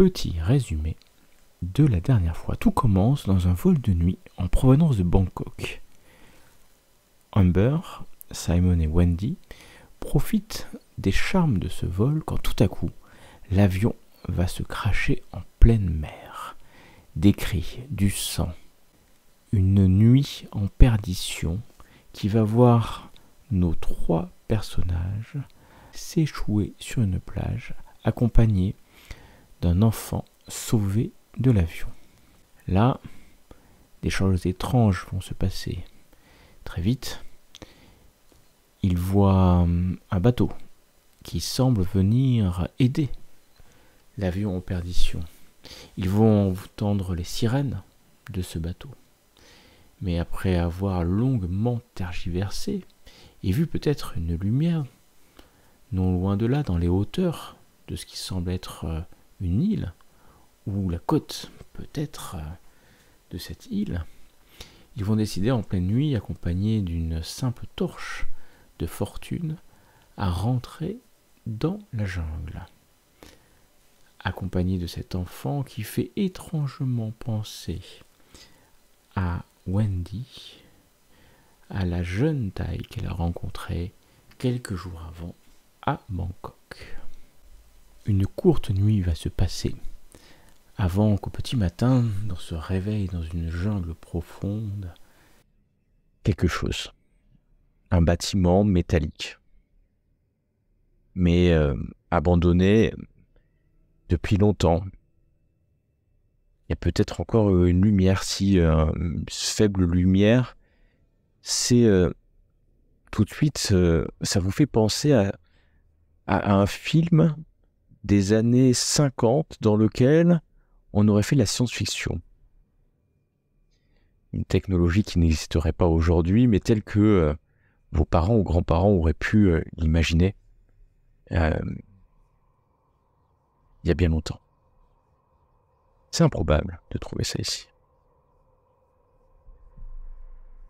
Petit résumé de la dernière fois. Tout commence dans un vol de nuit en provenance de Bangkok. Amber, Simon et Wendy profitent des charmes de ce vol quand tout à coup l'avion va se cracher en pleine mer. Des cris, du sang, une nuit en perdition qui va voir nos trois personnages s'échouer sur une plage accompagnés d'un enfant sauvé de l'avion. Là, des choses étranges vont se passer très vite. Il voit hum, un bateau qui semble venir aider l'avion en perdition. Ils vont tendre les sirènes de ce bateau. Mais après avoir longuement tergiversé et vu peut-être une lumière non loin de là, dans les hauteurs de ce qui semble être euh, une île, ou la côte peut-être euh, de cette île, ils vont décider en pleine nuit, accompagnés d'une simple torche de fortune, à rentrer dans la jungle. Accompagné de cet enfant qui fait étrangement penser à Wendy, à la jeune taille qu'elle a rencontrée quelques jours avant à Bangkok. Une courte nuit va se passer, avant qu'au petit matin, dans ce réveil, dans une jungle profonde, quelque chose, un bâtiment métallique, mais euh, abandonné depuis longtemps. Il y a peut-être encore euh, une lumière, si euh, faible lumière, c'est tout de suite, ça vous fait penser à un film des années 50 dans lequel on aurait fait la science-fiction. Une technologie qui n'existerait pas aujourd'hui, mais telle que euh, vos parents ou grands-parents auraient pu imaginer euh, l'imaginer euh, il y a bien longtemps. C'est improbable de trouver ça ici.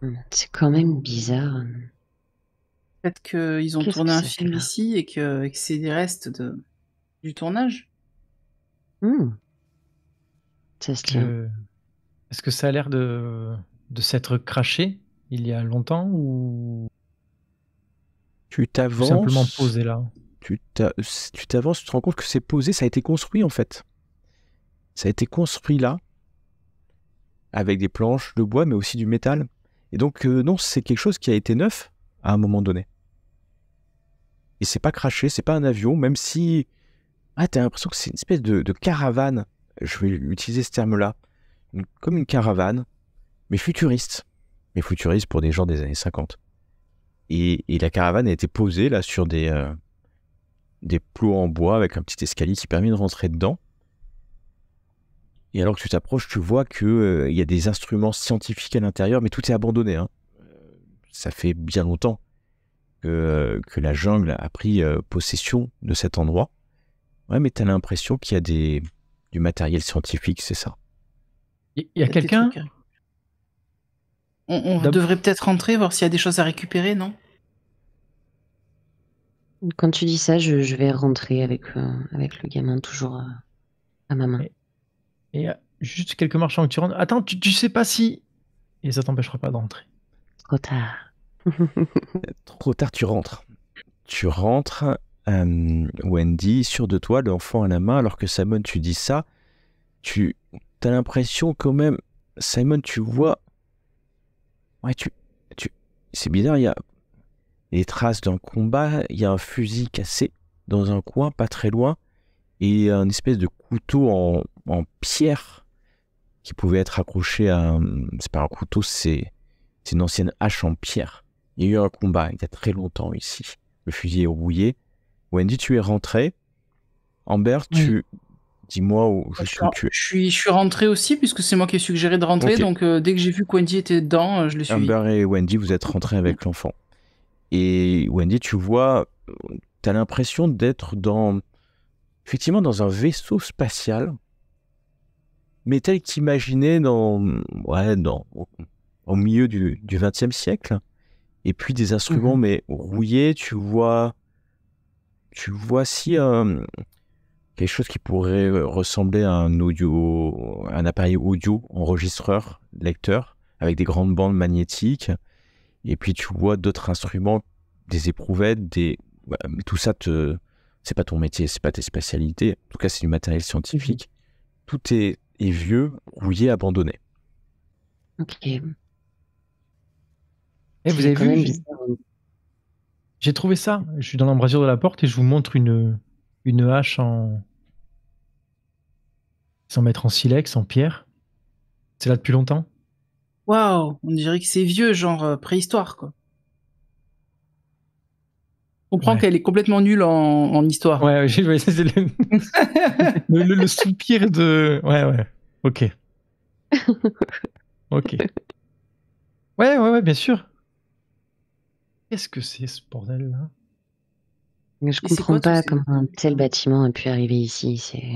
Hmm. C'est quand même bizarre. Peut-être qu'ils ont tourné un film ici et que c'est des restes de, du tournage. C'est hmm. Est-ce que ça a l'air de, de s'être craché il y a longtemps ou tu t'avances simplement posé là Tu t'avances, tu te rends compte que c'est posé, ça a été construit en fait. Ça a été construit là avec des planches de bois mais aussi du métal. Et donc euh, non, c'est quelque chose qui a été neuf à un moment donné. Et c'est pas craché, c'est pas un avion, même si ah, t'as l'impression que c'est une espèce de, caravane. Je vais utiliser ce terme-là. Comme une caravane, mais futuriste. Mais futuriste pour des gens des années 50. Et, la caravane a été posée là sur des, euh, des plots en bois avec un petit escalier qui permet de rentrer dedans. Et alors que tu t'approches, tu vois qu'il euh, il y a des instruments scientifiques à l'intérieur, mais tout est abandonné. Hein. Ça fait bien longtemps que, euh, la jungle a pris possession de cet endroit. Ouais, mais t'as l'impression qu'il y a des... du matériel scientifique, c'est ça Il y, a quelqu'un hein. on, devrait peut-être rentrer, voir s'il y a des choses à récupérer, non Quand tu dis ça, je, vais rentrer avec, euh, avec le gamin, toujours euh, à ma main. Et, euh, juste quelques marchands que tu rentres. Attends, tu, tu sais pas si. Et ça t'empêchera pas de rentrer. Trop tard. Trop tard, tu rentres. Tu rentres euh, Wendy, sûr de toi, l'enfant à la main, alors que Simon, tu dis ça, tu as l'impression quand même, Simon, tu vois, ouais, tu, tu, c'est bizarre, il y a les traces d'un combat, il y a un fusil cassé dans un coin, pas très loin, et un espèce de couteau en, pierre qui pouvait être accroché à, c'est pas un couteau, c'est, c'est une ancienne hache en pierre. Il y a eu un combat il y a très longtemps ici. Le fusil est rouillé, Wendy, tu es rentrée. Amber, tu. Dis-moi où je, suis. je, suis, je rentré aussi, puisque c'est moi qui ai suggéré de rentrer. Donc, euh, dès que j'ai vu que Wendy était dedans, euh, je l'ai suivi. Amber et Wendy, vous êtes rentrés avec l'enfant. Et Wendy, tu vois, tu as l'impression d'être dans. Effectivement, dans un vaisseau spatial, mais tel qu'imaginé dans. Ouais, dans au milieu du XXe siècle. Et puis des instruments, mhm. mais rouillés, tu vois tu vois si quelque chose qui pourrait ressembler à un audio, un appareil audio, enregistreur, lecteur, avec des grandes bandes magnétiques, et puis tu vois d'autres instruments, des éprouvettes, des, bah, tout ça te, c'est pas ton métier, c'est pas tes spécialités. En tout cas, c'est du matériel scientifique. Mmh tout est, est vieux, rouillé, abandonné. Ok. Et eh, vous avez vu j'ai trouvé ça. Je suis dans l'embrasure de la porte et je vous montre une, une hache en. Sans mettre en silex, en pierre. C'est là depuis longtemps Waouh On dirait que c'est vieux, genre euh, préhistoire, quoi. On comprend qu'elle est complètement nulle en, histoire. Ouais, ouais, c'est le... le, soupir de. Ouais, ouais. Ok. Ok. Ouais, ouais, ouais, bien sûr. Qu'est-ce que c'est ce bordel là je ne comprends pas comment un tel bâtiment a pu arriver ici. C'est.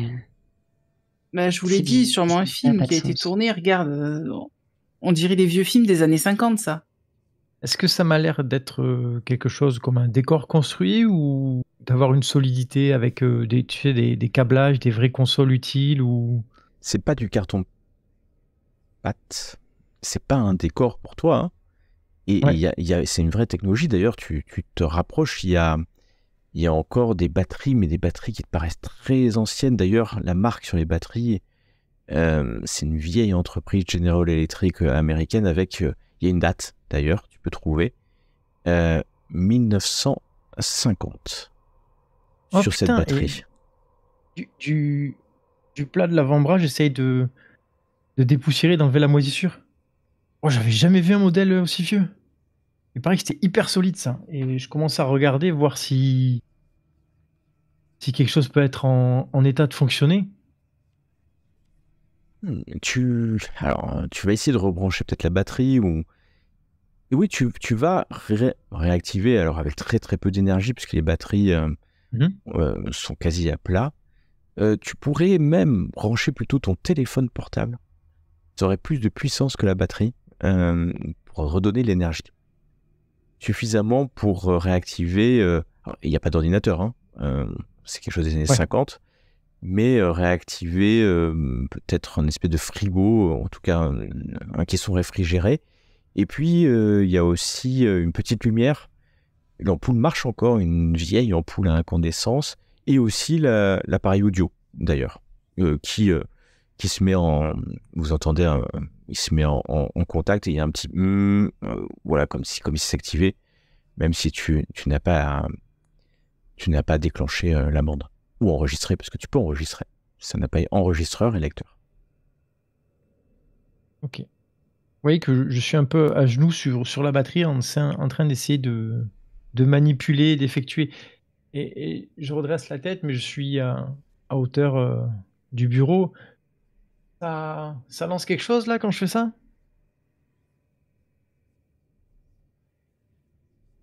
Bah, je vous l'ai dit, sûrement un film qui a été tourné. Regarde, euh, on dirait des vieux films des années 50, ça. Est-ce que ça m'a l'air d'être euh, quelque chose comme un décor construit ou d'avoir une solidité avec euh, des, tu sais, des, câblages, des vraies consoles utiles ou. C'est pas du carton pâte. C'est pas un décor pour toi. Hein. Et, c'est une vraie technologie d'ailleurs, tu, te rapproches, il y, a, encore des batteries, mais des batteries qui te paraissent très anciennes. D'ailleurs, la marque sur les batteries, euh, c'est une vieille entreprise General Electric euh, américaine avec, euh, il y a une date d'ailleurs, tu peux trouver, 1950 sur cette batterie. Du, plat de l'avant-bras, j'essaye de, de dépoussiérer, d'enlever la moisissure. Oh, j'avais jamais vu un modèle aussi vieux. Il paraît que c'était hyper solide ça. Et je commence à regarder, voir si. si quelque chose peut être en, état de fonctionner. Hmm, tu. Alors, tu vas essayer de rebrancher peut-être la batterie ou. oui, tu, vas réactiver, alors avec très très peu d'énergie, puisque les batteries euh, mhm. euh, sont quasi à plat. Euh, tu pourrais même brancher plutôt ton téléphone portable. Ça aurait plus de puissance que la batterie. Euh, pour redonner l'énergie. Suffisamment pour euh, réactiver. Euh, il n'y a pas d'ordinateur, hein, c'est quelque chose des années 50, mais réactiver peut-être un espèce de frigo, en tout cas un, caisson réfrigéré. Et puis, il y a aussi une petite lumière. L'ampoule marche encore, une vieille ampoule à incandescence, et aussi l'appareil audio, d'ailleurs, qui, qui se met en. Vous entendez un, il se met en, contact et il y a un petit euh, voilà comme si comme il même si tu, n'as pas tu n'as pas déclenché euh, l'amende ou enregistré parce que tu peux enregistrer ça n'a pas enregistreur et lecteur ok vous voyez que je, suis un peu à genoux sur, sur la batterie en, train d'essayer de, manipuler d'effectuer et, je redresse la tête mais je suis à, hauteur euh, du bureau ça, lance quelque chose là quand je fais ça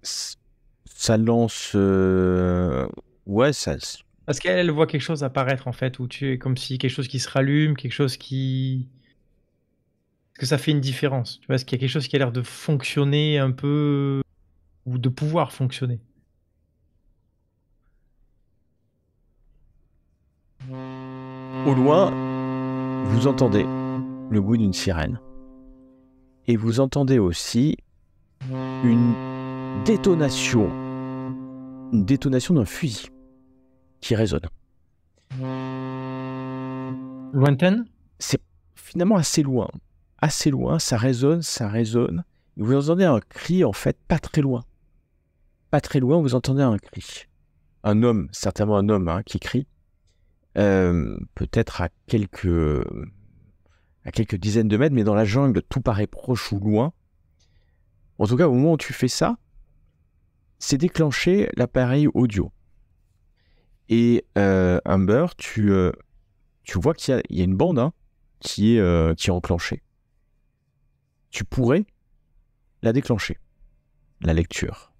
Ça lance. Euh, ouais, ça. Parce qu'elle voit quelque chose apparaître en fait, où tu es comme si quelque chose qui se rallume, quelque chose qui. Est-ce que ça fait une différence Tu vois, est-ce qu'il y a quelque chose qui a l'air de fonctionner un peu. ou de pouvoir fonctionner Au loin, vous entendez le bruit d'une sirène. Et vous entendez aussi une détonation, une détonation d'un fusil qui résonne. Lointaine C'est finalement assez loin. Assez loin, ça résonne, ça résonne. vous entendez un cri, en fait, pas très loin. Pas très loin, vous entendez un cri. Un homme, certainement un homme, hein, qui crie. Euh, peut-être à quelques, à quelques dizaines de mètres, mais dans la jungle, tout paraît proche ou loin. En tout cas, au moment où tu fais ça, c'est déclencher l'appareil audio. Et euh, Amber, tu, euh, tu vois qu'il y, a une bande hein, qui, est, euh, qui est enclenchée. Tu pourrais la déclencher, la lecture.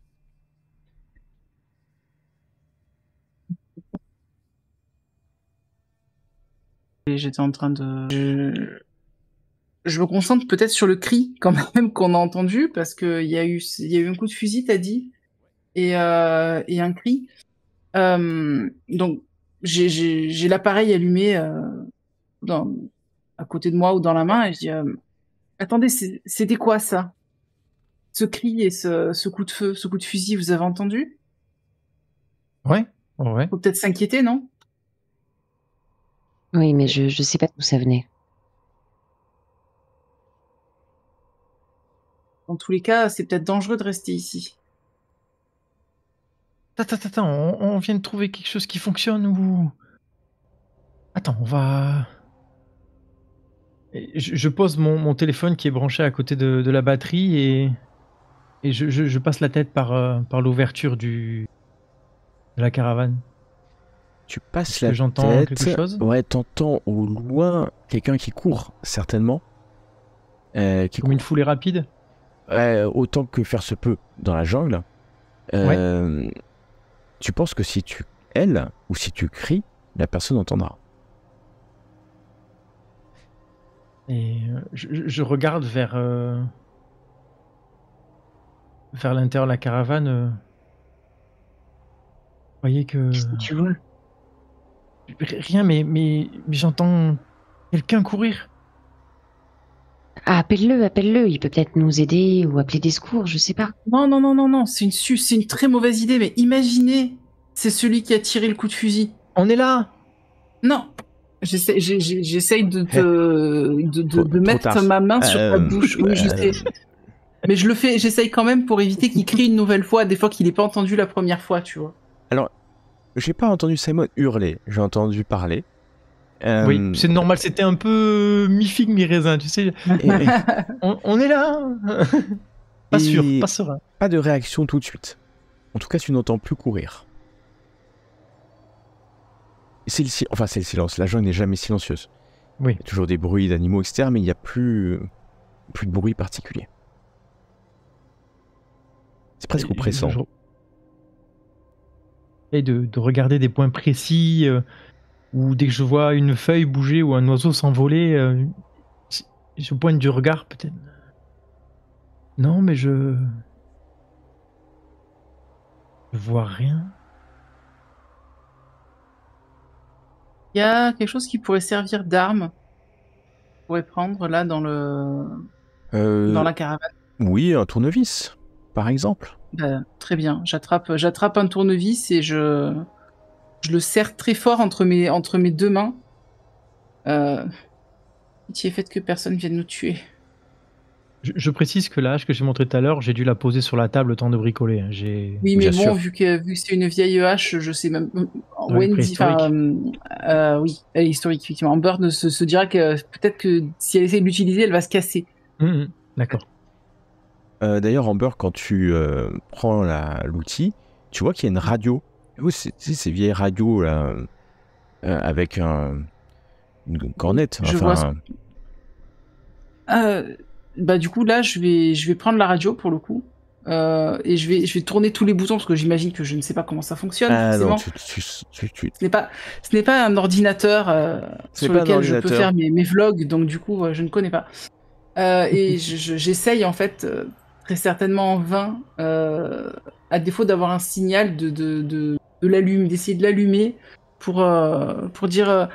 et j'étais en train de... Je, me concentre peut-être sur le cri quand même qu'on a entendu parce qu'il y, a eu, y a eu un coup de fusil, t'as dit, et, euh, un cri. Euh, donc j'ai l'appareil allumé euh, dans, à côté de moi ou dans la main et je dis attendez c'était quoi ça ce cri et ce, ce, coup de feu ce coup de fusil vous avez entendu ouais ouais faut peut-être s'inquiéter non oui, mais je ne sais pas d'où ça venait. En tous les cas, c'est peut-être dangereux de rester ici. Ta attends, on, on vient de trouver quelque chose qui fonctionne ou... Attends, on va... Je, pose mon, téléphone qui est branché à côté de, la batterie et, je, passe la tête par, euh, par l'ouverture du, de la caravane tu passes la que j'entends quelque chose Ouais, t'entends au loin quelqu'un qui court, certainement. Euh, qui Comme une foulée rapide ouais, Autant que faire se peut dans la jungle. Euh, ouais. Tu penses que si tu elle ou si tu cries, la personne entendra. Et euh, je, regarde vers vers l'intérieur de la caravane. voyez que. Qu'est-ce que tu veux Rien, mais, mais, j'entends quelqu'un courir. Ah, appelle-le, appelle-le. Il peut peut-être nous aider ou appeler des secours, je sais pas. Non, non, non, non, non. C'est une, c'est une très mauvaise idée, mais imaginez, c'est celui qui a tiré le coup de fusil. On est là Non, j'essaye eh. de, de, mettre ma main sur ta euh, bouche. Euh, mais je le fais, j'essaye quand même pour éviter qu'il crie une nouvelle fois, des fois qu'il n'ait pas entendu la première fois, tu vois. Alors, j'ai pas entendu Simon hurler, j'ai entendu parler. Euh, oui, c'est normal, c'était un peu mi mi-raisin, tu sais. Eh on, est là hein. Pas sûr, pas serein. Pas de réaction tout de suite. En tout cas, tu n'entends plus courir. C'est le, enfin, c'est le silence, la jungle n'est jamais silencieuse. Oui. Il y a toujours des bruits d'animaux externes, mais il n'y a plus... plus de bruit particulier. C'est presque oppressant et de, regarder des points précis euh, ou dès que je vois une feuille bouger ou un oiseau s'envoler, euh, je pointe du regard peut-être. Non, mais je. Je vois rien. Il y a quelque chose qui pourrait servir d'arme. Pourrait prendre là dans le. Euh, dans la caravane. Oui, un tournevis, par exemple. Bah, très bien. J'attrape, j'attrape un tournevis et je, je le serre très fort entre mes, entre mes deux mains. Euh, est faites que personne vienne nous tuer. Je, précise que la hache que j'ai montrée tout à l'heure, j'ai dû la poser sur la table au temps de bricoler. Hein. J'ai, oui, mais bon, vu que, vu c'est une vieille hache, je sais même. Euh, Wendy, euh, euh, oui, elle est historique, effectivement. se, se dira que peut-être que si elle essaie de l'utiliser, elle va se casser. Hum, hum. d'accord. Euh, d'ailleurs, Amber, quand tu euh, prends l'outil, tu vois qu'il y a une radio. Oui, c'est ces vieilles radios euh, avec une cornette. Enfin, je vois bah, du coup, là, je vais, je vais prendre la radio pour le coup. et je vais, je vais tourner tous les boutons parce que j'imagine que je ne sais pas comment ça fonctionne. Ah, non, Ce n'est pas, ce n'est pas un ordinateur sur lequel je peux faire mes, vlogs, donc du coup, je ne connais pas. et j'essaye en fait très certainement en vain, euh, à défaut d'avoir un signal de, de, d'essayer de l'allumer pour, euh, pour dire euh,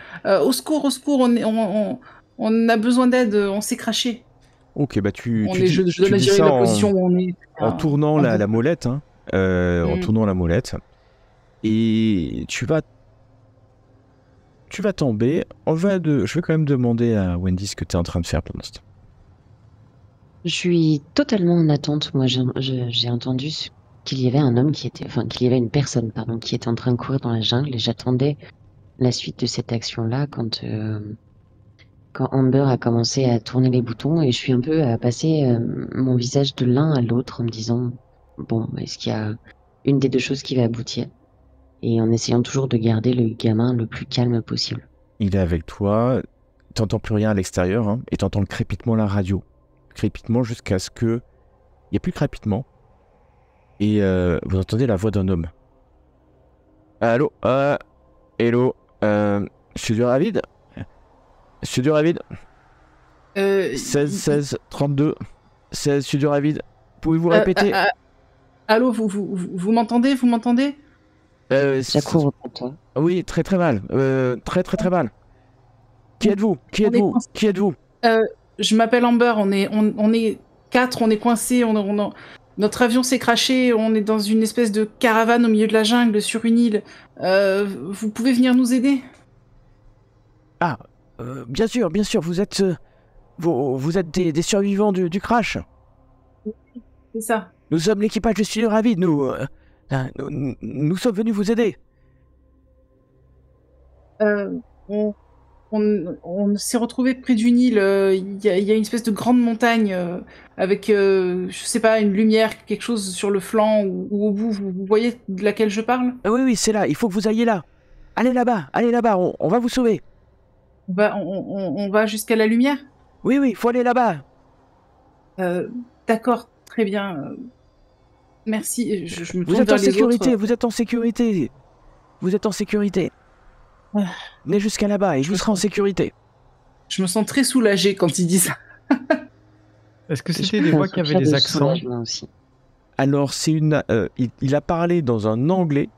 au secours, au secours, on, on, a besoin d'aide, on s'est craché. Ok, bah tu, en, tournant la, molette, hein, en mm. tournant la molette, et tu vas tu vas tomber. On va de, je vais quand même demander à Wendy ce que tu es en train de faire pour je suis totalement en attente. Moi, j'ai entendu qu'il y avait un homme qui était, enfin, qu'il y avait une personne, pardon, qui était en train de courir dans la jungle et j'attendais la suite de cette action-là quand, euh, quand Amber a commencé à tourner les boutons et je suis un peu à passer euh, mon visage de l'un à l'autre en me disant, bon, est-ce qu'il y a une des deux choses qui va aboutir? Et en essayant toujours de garder le gamin le plus calme possible. Il est avec toi, t'entends plus rien à l'extérieur hein, et t'entends le crépitement de la radio crépitement jusqu'à ce que. Il n'y a plus de crépitement. Et euh, vous entendez la voix d'un homme. Ah, allô ah, euh, Hello euh, Ravid suis Ravid 16, 16, 32. 16, c'est du Ravid. Pouvez-vous euh, répéter euh, Allô, vous, vous, vous m'entendez Vous m'entendez Oui, très très mal. très très très mal. Qui êtes-vous Qui êtes-vous Qui êtes-vous je m'appelle Amber, on est, on, est quatre, on est coincés, notre avion s'est crashé, on est dans une espèce de caravane au milieu de la jungle, sur une île. Euh, vous pouvez venir nous aider Ah, euh, bien sûr, bien sûr, vous êtes, euh, vous, vous, êtes des, survivants du, crash. C'est ça. Nous sommes l'équipage du suis Ravid, nous, hein, nous, nous, sommes venus vous aider. Euh on, s'est retrouvé près d'une île. Euh, il y, a une espèce de grande montagne euh, avec, euh, je sais pas, une lumière, quelque chose sur le flanc ou, au bout. Vous, voyez de laquelle je parle ah Oui, oui, c'est là. Il faut que vous ayez là. Allez là-bas, allez là-bas. On, va vous sauver. Bah, on, va jusqu'à la lumière Oui, oui, il faut aller là-bas. D'accord, très bien. Merci. Je, me vous êtes en sécurité. Vous êtes en sécurité. Vous êtes en sécurité. Mais jusqu'à là-bas et je, vous serai en sécurité. Je me sens très soulagé quand il dit ça. Est-ce que c'était des voix qui avaient des accents Alors, c'est une. Euh, il, a parlé dans un anglais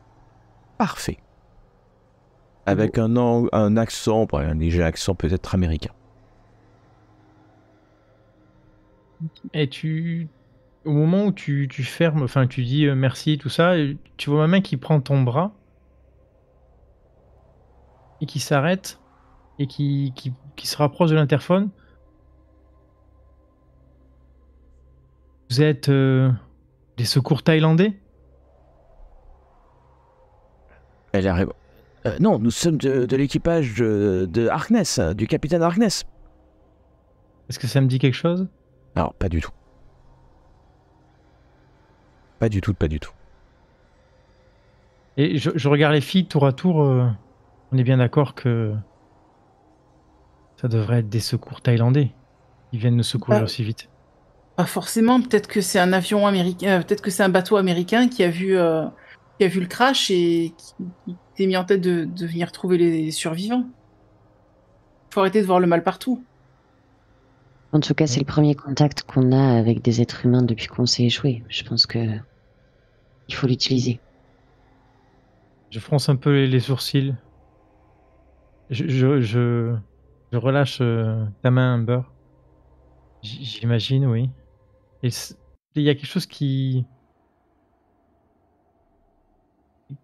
parfait. Avec un, un accent, un léger accent peut-être américain. Et tu. Au moment où tu, tu fermes, enfin, tu dis euh, merci, tout ça, tu vois ma main qui prend ton bras et qui s'arrête et qui, se rapproche de l'interphone. Vous êtes euh, des secours thaïlandais Elle arrive. Euh, non, nous sommes de, l'équipage de, Harkness, du capitaine Harkness. Est-ce que ça me dit quelque chose Alors, pas du tout. Pas du tout, pas du tout. Et je, regarde les filles tour à tour. Euh, on est bien d'accord que ça devrait être des secours thaïlandais ils viennent nous secourir bah, aussi vite. Pas forcément. Peut-être que c'est un avion américain, euh, peut-être que c'est un bateau américain qui a vu euh, a vu le crash et qui, s'est mis en tête de, de, venir trouver les survivants. Faut arrêter de voir le mal partout. En tout cas, c'est le premier contact qu'on a avec des êtres humains depuis qu'on s'est échoué. Je pense que il faut l'utiliser. Je fronce un peu les sourcils je, je, je, relâche ta euh, main, beurre, J'imagine, oui. Et il y a quelque chose qui. Il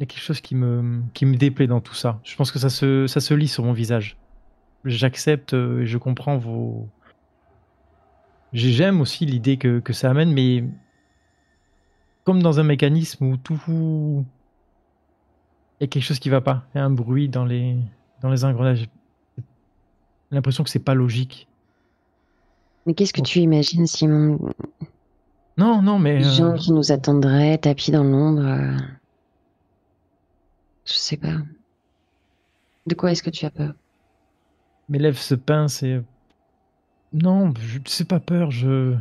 y a quelque chose qui me, qui me déplaît dans tout ça. Je pense que ça se, ça se lit sur mon visage. J'accepte euh, et je comprends vos. J'aime aussi l'idée que, que ça amène, mais comme dans un mécanisme où tout il y a quelque chose qui va pas. Il y a un bruit dans les, dans les engrenages. L'impression que c'est pas logique. Mais qu'est-ce que tu imagines, Simon Non, non, mais. Les euh, gens qui nous attendraient tapis dans l'ombre. Euh, je sais pas. De quoi est-ce que tu as peur Mes lèvres se pincent et. Non, je ne sais pas peur, je.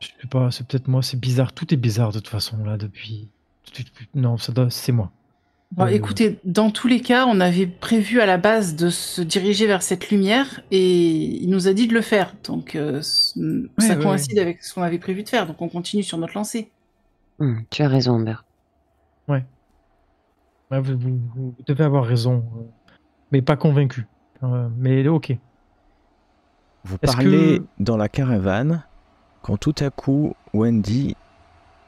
Je sais pas, c'est peut-être moi, c'est bizarre. Tout est bizarre de toute façon, là, depuis. Non, ça c'est moi. Euh. écoutez, dans tous les cas, on avait prévu à la base de se diriger vers cette lumière et il nous a dit de le faire. Donc euh, ça coïncide avec ce qu'on avait prévu de faire. Donc on continue sur notre lancée. Hmm, tu as raison, Amber. Ouais. vous, devez avoir raison, euh, mais pas convaincu. mais ok. Vous parlez dans la caravane quand tout à coup, Wendy,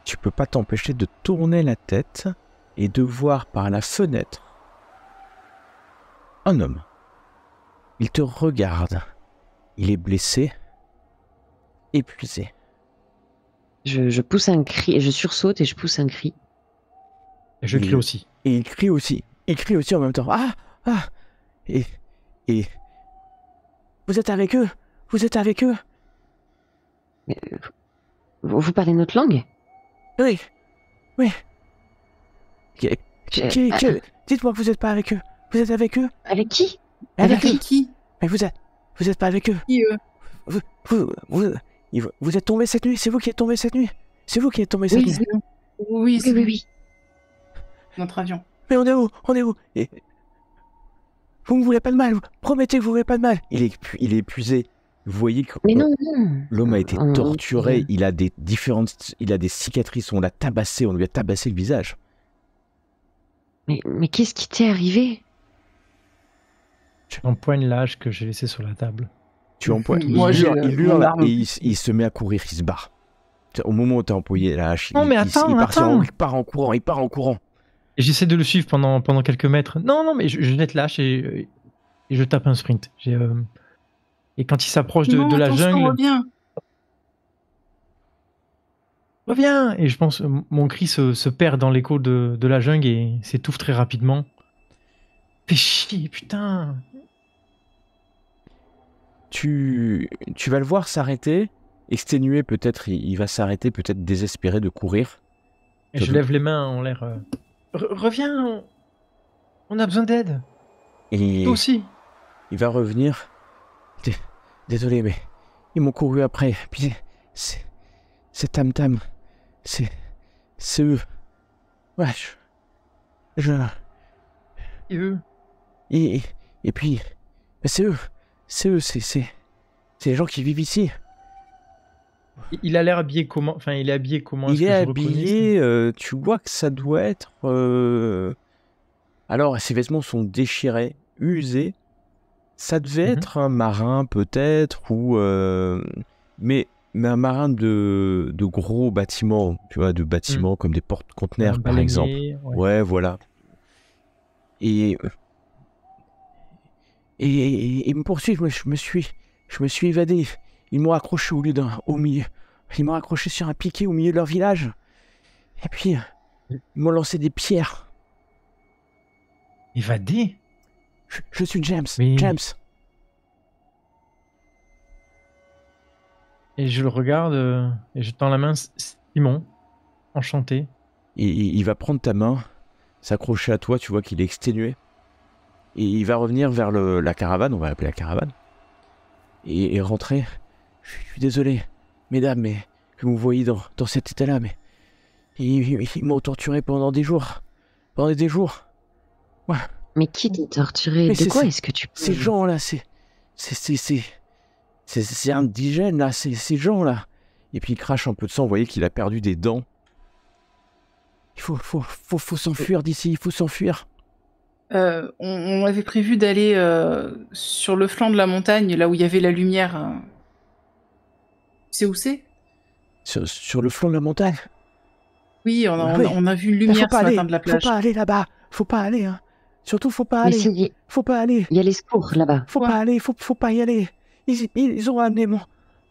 tu peux pas t'empêcher de tourner la tête et de voir par la fenêtre un homme. Il te regarde. Il est blessé, épuisé. Je, pousse un cri, je sursaute et je pousse un cri. Et je crie aussi. Et il crie aussi. Il crie aussi en même temps. Ah Ah Et. Et. Vous êtes avec eux Vous êtes avec eux vous, vous parlez notre langue Oui. Oui. Euh, euh. Dites-moi que vous n'êtes pas avec eux. Vous êtes avec eux Avec qui Avec, qui Mais vous êtes, vous êtes pas avec eux. vous, êtes tombé cette nuit. C'est vous qui êtes tombé cette nuit. C'est vous qui êtes tombé cette nuit. Oui, oui, oui, Notre avion. Mais on est où On est où Et... Vous ne voulez pas de mal. Promettez que vous ne voulez pas de mal. Il est, il est épuisé. Vous voyez que euh, l'homme a été oh, torturé. Il a des différentes, il a des cicatrices. On l'a tabassé. On lui a tabassé le visage. Mais, qu'est-ce qui t'est arrivé Tu empoignes l'âge que j'ai laissé sur la table. Tu empoignes. Moi, il, se met à courir, il se barre. Au moment où t'as employé la hache, il, part En, courant, il part en courant. J'essaie de le suivre pendant, pendant quelques mètres. Non, non, mais je, je nette lâche et, je tape un sprint. Euh, et quand il s'approche de, la jungle reviens Et je pense, euh, mon cri se, perd dans l'écho de, la jungle et s'étouffe très rapidement. Fais chier, putain tu, tu vas le voir s'arrêter, exténué peut-être, il, va s'arrêter peut-être désespéré de courir. je lève les mains en l'air. Euh, reviens, on... a besoin d'aide. Et Toi aussi. Il va revenir. Désolé, mais ils m'ont couru après. Puis C'est Tam Tam. C'est. C'est eux. Ouais, je. je... eux. Et, et, puis. C'est eux. C'est eux, c'est. C'est les gens qui vivent ici. Il a l'air habillé comment Enfin, il est habillé comment Il est habillé, euh, tu vois que ça doit être. Euh, alors, ses vêtements sont déchirés, usés. Ça devait mhm. être un marin, peut-être, ou. Euh, mais mais un marin de, gros bâtiments, tu vois, de bâtiments mm. comme des portes-conteneurs, par exemple. Ouais. voilà. Et, et, ils me poursuivent, je, me suis, je me suis évadé. Ils m'ont accroché au lieu d'un, au milieu. Ils m'ont accroché sur un piquet au milieu de leur village. Et puis, ils m'ont lancé des pierres. Évadé je, suis James. James. Et je le regarde euh, et je tends la main. Simon, enchanté. Il, va prendre ta main, s'accrocher à toi, tu vois qu'il est exténué. Et il va revenir vers le, la caravane, on va l'appeler la caravane. Et, rentrer. Je suis désolé, mesdames, mais vous me voyez dans, cet état-là, mais... Ils, m'ont torturé pendant des jours. Pendant des jours. Ouais. Mais qui t'a torturé De quoi est-ce que tu Ces gens-là, c'est... C'est... C'est... C'est indigène, là, ces gens-là. Et puis il crache un peu de sang, vous voyez qu'il a perdu des dents. Il faut, faut, s'enfuir d'ici, il faut s'enfuir. Euh, on, avait prévu d'aller euh, sur le flanc de la montagne, là où il y avait la lumière. Euh. C'est où c'est sur, le flanc de la montagne ah Oui, on a, vu une lumière sur ce aller, de la plage. Faut pas aller là-bas, faut pas aller. Hein. Surtout, faut pas aller. faut pas aller. Il y a les secours là-bas. Faut pas aller, faut, faut pas y aller. Ils, ont amené mon,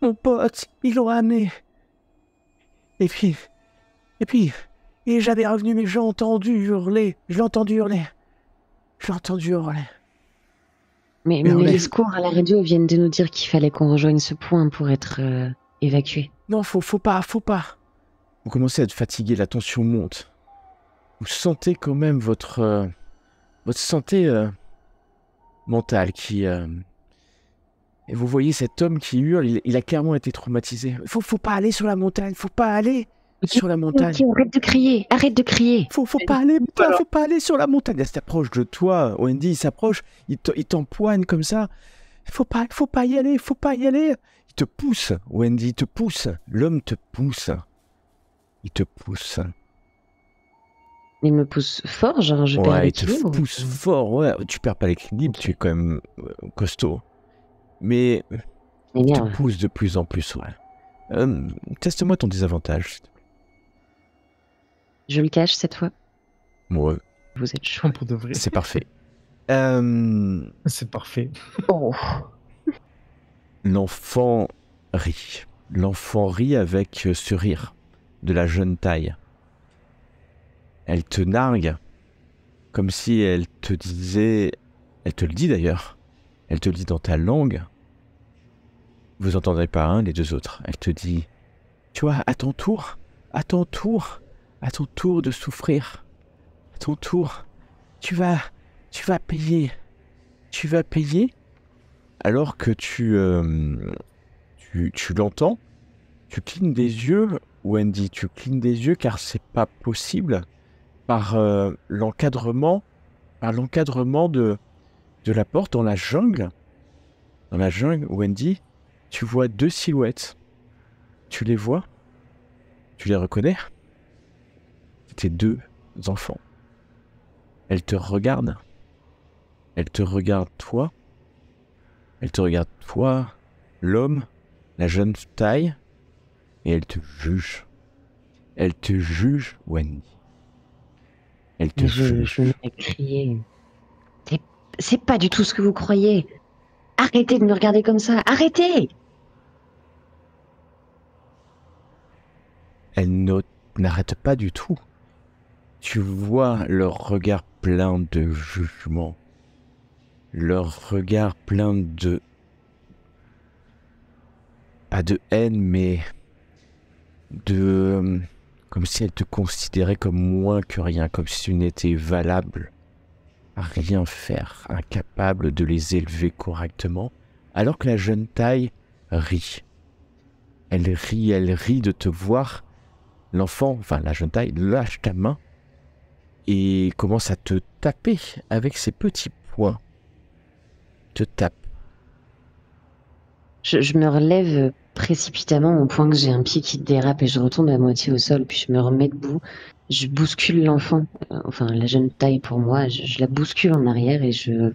mon pote, ils l'ont amené. Et puis, et puis, et j'avais revenu, mais j'ai entendu hurler, je entendu hurler, J'ai entendu hurler. Mais, les secours à la radio viennent de nous dire qu'il fallait qu'on rejoigne ce point pour être euh, évacué. Non, faut, faut pas, faut pas. Vous commencez à être fatigué, la tension monte. Vous sentez quand même votre, euh, votre santé euh, mentale qui, et vous voyez cet homme qui hurle, il, a clairement été traumatisé. Faut, faut pas aller sur la montagne, faut pas aller sur la montagne. arrête de crier, arrête de crier. Faut, faut pas aller, faut pas aller sur la montagne. Il s'approche de toi, Wendy, il s'approche, il t'empoigne comme ça. Faut pas, faut pas y aller, faut pas y aller. Il te pousse, Wendy, il te pousse. L'homme te pousse. Il te pousse. Il me pousse fort, genre je ouais, il te pousse fort, ouais. Tu perds pas l'équilibre, tu es quand même euh, costaud mais tu pousses de plus en plus, ouais. Euh, teste-moi ton désavantage, Je le cache cette fois. Ouais. Vous êtes chaud pour de vrai. C'est parfait. Euh, C'est parfait. Oh. L'enfant rit. L'enfant rit avec ce rire de la jeune taille. Elle te nargue comme si elle te disait, elle te le dit d'ailleurs, elle te dit dans ta langue. Vous entendrez pas un, les deux autres. Elle te dit Tu vois, à ton tour, à ton tour, à ton tour de souffrir, à ton tour, tu vas, tu vas payer, tu vas payer. Alors que tu, euh, tu, l'entends, tu clignes des yeux, Wendy, tu clignes des yeux car c'est pas possible par euh, l'encadrement, par l'encadrement de, de la porte dans la jungle. Dans la jungle, Wendy, tu vois deux silhouettes. Tu les vois Tu les reconnais C'était deux enfants. Elles te regardent. Elles te regardent toi. Elles te regardent toi, l'homme, la jeune taille. Et elles te jugent. Elles te jugent, Wendy. Elles te jugent c'est pas du tout ce que vous croyez. Arrêtez de me regarder comme ça. Arrêtez Elle n'arrête pas du tout. Tu vois leur regard plein de jugement. Leur regard plein de... Pas de haine, mais... De... Euh, comme si elle te considérait comme moins que rien, comme si tu n'étais valable rien faire, incapable de les élever correctement, alors que la jeune taille rit. Elle rit, elle rit de te voir. L'enfant, enfin la jeune taille, lâche ta main et commence à te taper avec ses petits poings. Te tape je, me relève précipitamment au point que j'ai un pied qui dérape et je retombe à moitié au sol, puis je me remets debout. Je bouscule l'enfant, euh, enfin la jeune taille pour moi, je, la bouscule en arrière et je,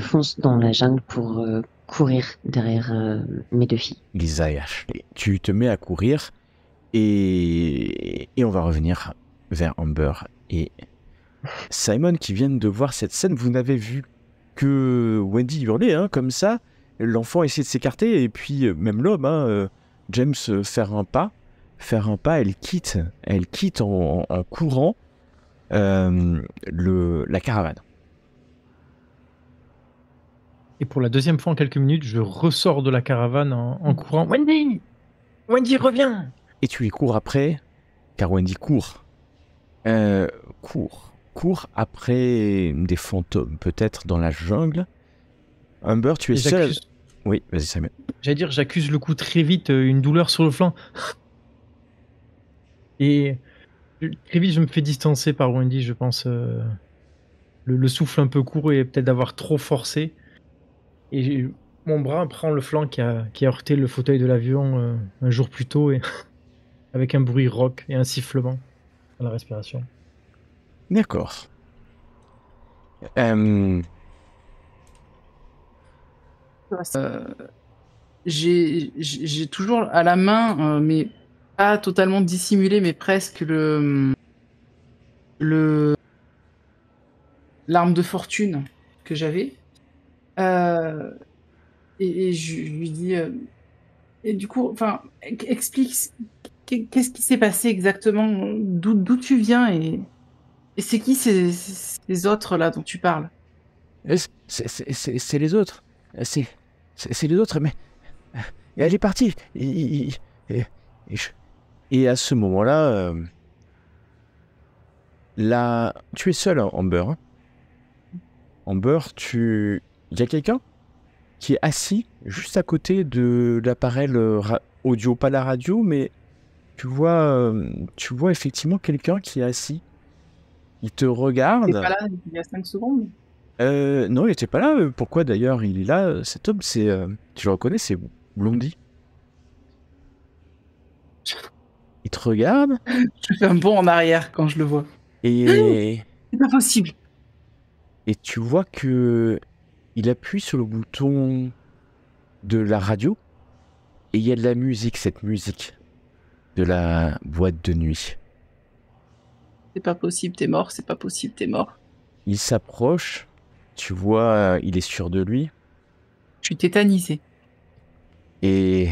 fonce dans la jungle pour euh, courir derrière euh, mes deux filles. Lisa et Ashley, tu te mets à courir et, et on va revenir vers Amber et Simon qui viennent de voir cette scène. Vous n'avez vu que Wendy hurler hein, comme ça l'enfant essaie de s'écarter, et puis euh, même l'homme, hein, euh, James euh, faire un pas, faire un pas, elle quitte, elle quitte en, courant le, la caravane. Et pour la deuxième fois en quelques minutes, je ressors de la caravane en, courant. Wendy Wendy, revient. Et tu y cours après, car Wendy court. Euh, court. Court après des fantômes, peut-être dans la jungle, Humber, tu es seul. Oui, vas-y, Simon. J'allais dire, j'accuse le coup très vite, euh, une douleur sur le flanc. Et euh, très vite, je me fais distancer par Wendy, je pense. Euh, le, souffle un peu court et peut-être d'avoir trop forcé. Et mon bras prend le flanc qui a, heurté le fauteuil de l'avion un jour plus tôt, et avec un bruit rock et un sifflement à la respiration. D'accord. Euh, euh, j'ai toujours à la main, euh, mais pas totalement dissimulé, mais presque le le l'arme de fortune que j'avais. Euh, et, je, lui dis. et du coup, enfin, explique qu'est-ce qui s'est passé exactement, d'où tu viens et, et c'est qui ces, ces autres là dont tu parles. C'est les autres. C'est c'est les autres, mais euh, elle est partie. Et, à ce moment-là, euh, là, tu es seul, Amber. Amber, tu... Il y a quelqu'un qui est assis juste à côté de l'appareil euh, audio, pas la radio, mais tu vois, tu vois effectivement quelqu'un qui est assis. Il te regarde. Il n'est pas là il y a 5 secondes. Euh, non, il était pas là. Euh, pourquoi d'ailleurs il est là euh, Cet homme, c'est. Euh, tu le reconnais, c'est Blondie. Il te regarde. Je fais un bond en arrière quand je le vois. Et. C'est pas possible. Et tu vois que. Il appuie sur le bouton de la radio. Et il y a de la musique, cette musique. De la boîte de nuit. C'est pas possible, t'es mort, c'est pas possible, t'es mort. Il s'approche tu vois, euh, il est sûr de lui. Je suis tétanisé. Et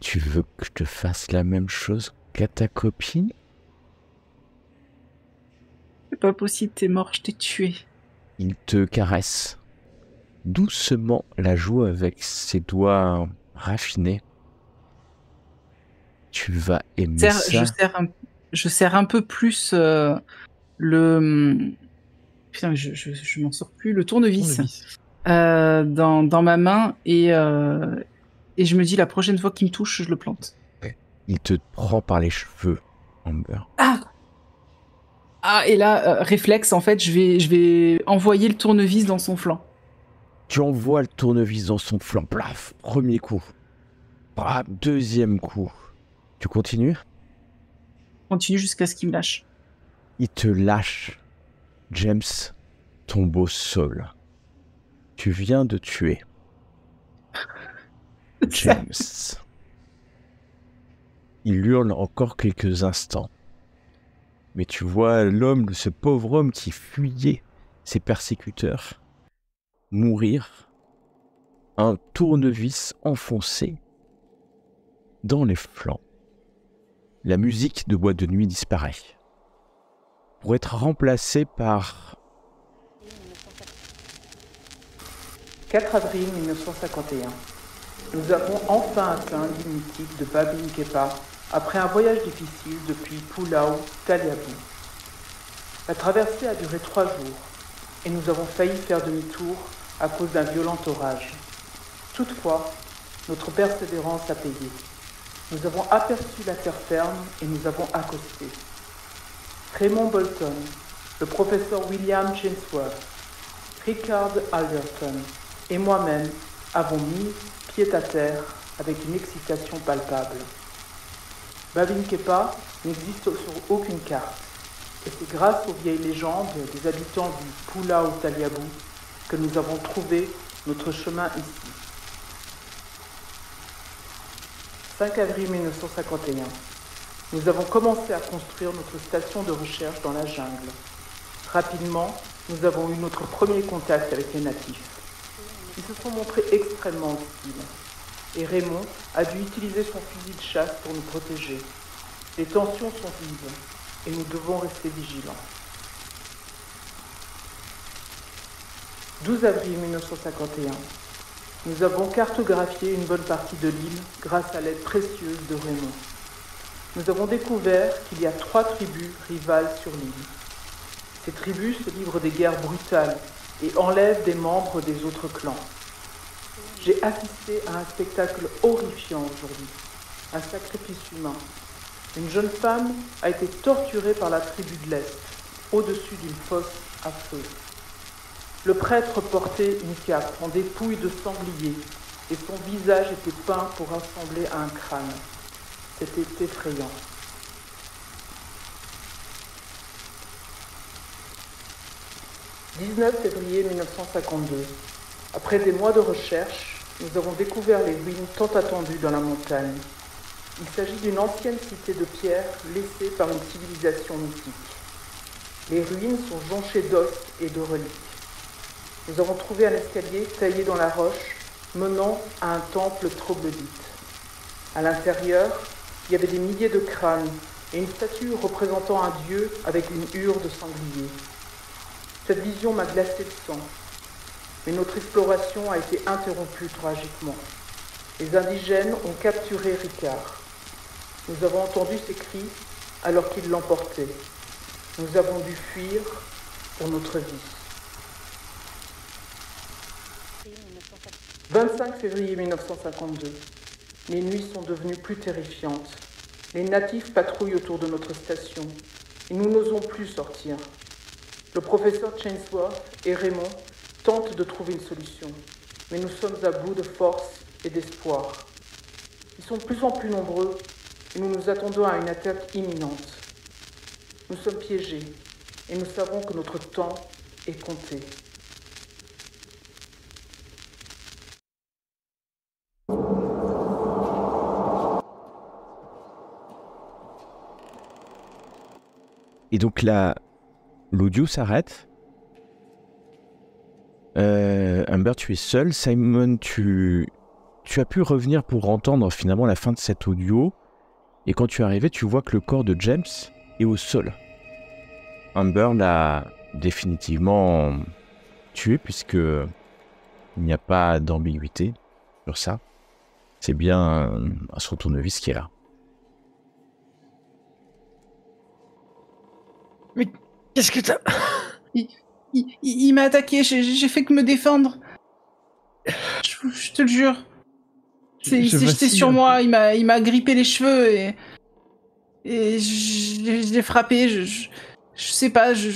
tu veux que je te fasse la même chose qu'à ta copine C'est pas possible, t'es mort, je t'ai tué. Il te caresse doucement la joue avec ses doigts raffinés. Tu vas aimer ça. Je serre, un, peu plus euh, le, je, m'en sors plus, le tournevis, euh, dans, ma main euh, et, je me dis la prochaine fois qu'il me touche, je le plante. Il te prend par les cheveux, Amber. Ah Ah, et là, euh, réflexe, en fait, je vais, je vais envoyer le tournevis dans son flanc. Tu envoies le tournevis dans son flanc, plaf, premier coup. Bah, deuxième coup. Tu continues Continue jusqu'à ce qu'il me lâche. Il te lâche James tombe au sol. Tu viens de tuer James. Il hurle encore quelques instants. Mais tu vois l'homme, ce pauvre homme qui fuyait ses persécuteurs, mourir, un tournevis enfoncé dans les flancs. La musique de bois de nuit disparaît pour être remplacé par... 4 avril 1951. Nous avons enfin atteint mythique de Babin Kepa après un voyage difficile depuis Pulau Taliabu. La traversée a duré trois jours et nous avons failli faire demi-tour à cause d'un violent orage. Toutefois, notre persévérance a payé. Nous avons aperçu la terre ferme et nous avons accosté. Raymond Bolton, le professeur William Chainsworth, Richard Alderson et moi-même avons mis pied à terre avec une excitation palpable. Bavinkepa n'existe sur aucune carte, et c'est grâce aux vieilles légendes des habitants du ou Taliabu que nous avons trouvé notre chemin ici. 5 avril 1951 nous avons commencé à construire notre station de recherche dans la jungle. Rapidement, nous avons eu notre premier contact avec les natifs. Ils se sont montrés extrêmement hostiles. Et Raymond a dû utiliser son fusil de chasse pour nous protéger. Les tensions sont vives et nous devons rester vigilants. 12 avril 1951. Nous avons cartographié une bonne partie de l'île grâce à l'aide précieuse de Raymond nous avons découvert qu'il y a trois tribus rivales sur l'île. Ces tribus se livrent des guerres brutales et enlèvent des membres des autres clans. J'ai assisté à un spectacle horrifiant aujourd'hui, un sacrifice humain. Une jeune femme a été torturée par la tribu de l'Est, au-dessus d'une fosse à feu. Le prêtre portait une cape en dépouille de sanglier et son visage était peint pour ressembler à un crâne. C'était effrayant. « 19 février 1952. Après des mois de recherche, nous avons découvert les ruines tant attendues dans la montagne. Il s'agit d'une ancienne cité de pierre laissée par une civilisation mythique. Les ruines sont jonchées d'os et de reliques. Nous avons trouvé un escalier taillé dans la roche menant à un temple troglodyte. À l'intérieur, il y avait des milliers de crânes et une statue représentant un dieu avec une hure de sanglier. Cette vision m'a glacé de sang, mais notre exploration a été interrompue tragiquement. Les indigènes ont capturé Ricard. Nous avons entendu ses cris alors qu'ils l'emportaient. Nous avons dû fuir pour notre vie. 25 février 1952. Les nuits sont devenues plus terrifiantes. Les natifs patrouillent autour de notre station et nous n'osons plus sortir. Le professeur Chainsworth et Raymond tentent de trouver une solution, mais nous sommes à bout de force et d'espoir. Ils sont de plus en plus nombreux et nous nous attendons à une attaque imminente. Nous sommes piégés et nous savons que notre temps est compté. Et donc là, l'audio s'arrête. Euh, tu es seul. Simon, tu, tu as pu revenir pour entendre finalement la fin de cet audio. Et quand tu es arrivé, tu vois que le corps de James est au sol. Amber l'a définitivement tué puisque il n'y a pas d'ambiguïté sur ça. C'est bien un son tournevis qui est là. Mais qu'est-ce que t'as. Il, m'a attaqué, j'ai fait que me défendre. Je, te le jure. Il jeté sur moi, il m'a grippé les cheveux et. Et je, l'ai frappé, je, je. sais pas, je,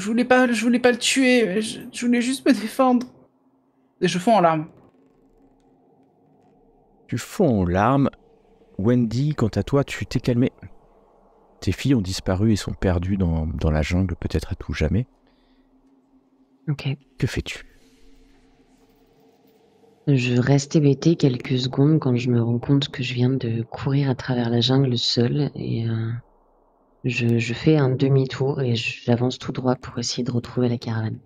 voulais pas, je voulais pas le tuer, je voulais juste me défendre. Et je fonds en larmes. Tu fonds en larmes. Wendy, quant à toi, tu t'es calmé. Tes filles ont disparu et sont perdues dans, la jungle, peut-être à tout jamais. Ok. Que fais-tu Je reste hébété quelques secondes quand je me rends compte que je viens de courir à travers la jungle seule et euh, je, je fais un demi-tour et j'avance tout droit pour essayer de retrouver la caravane.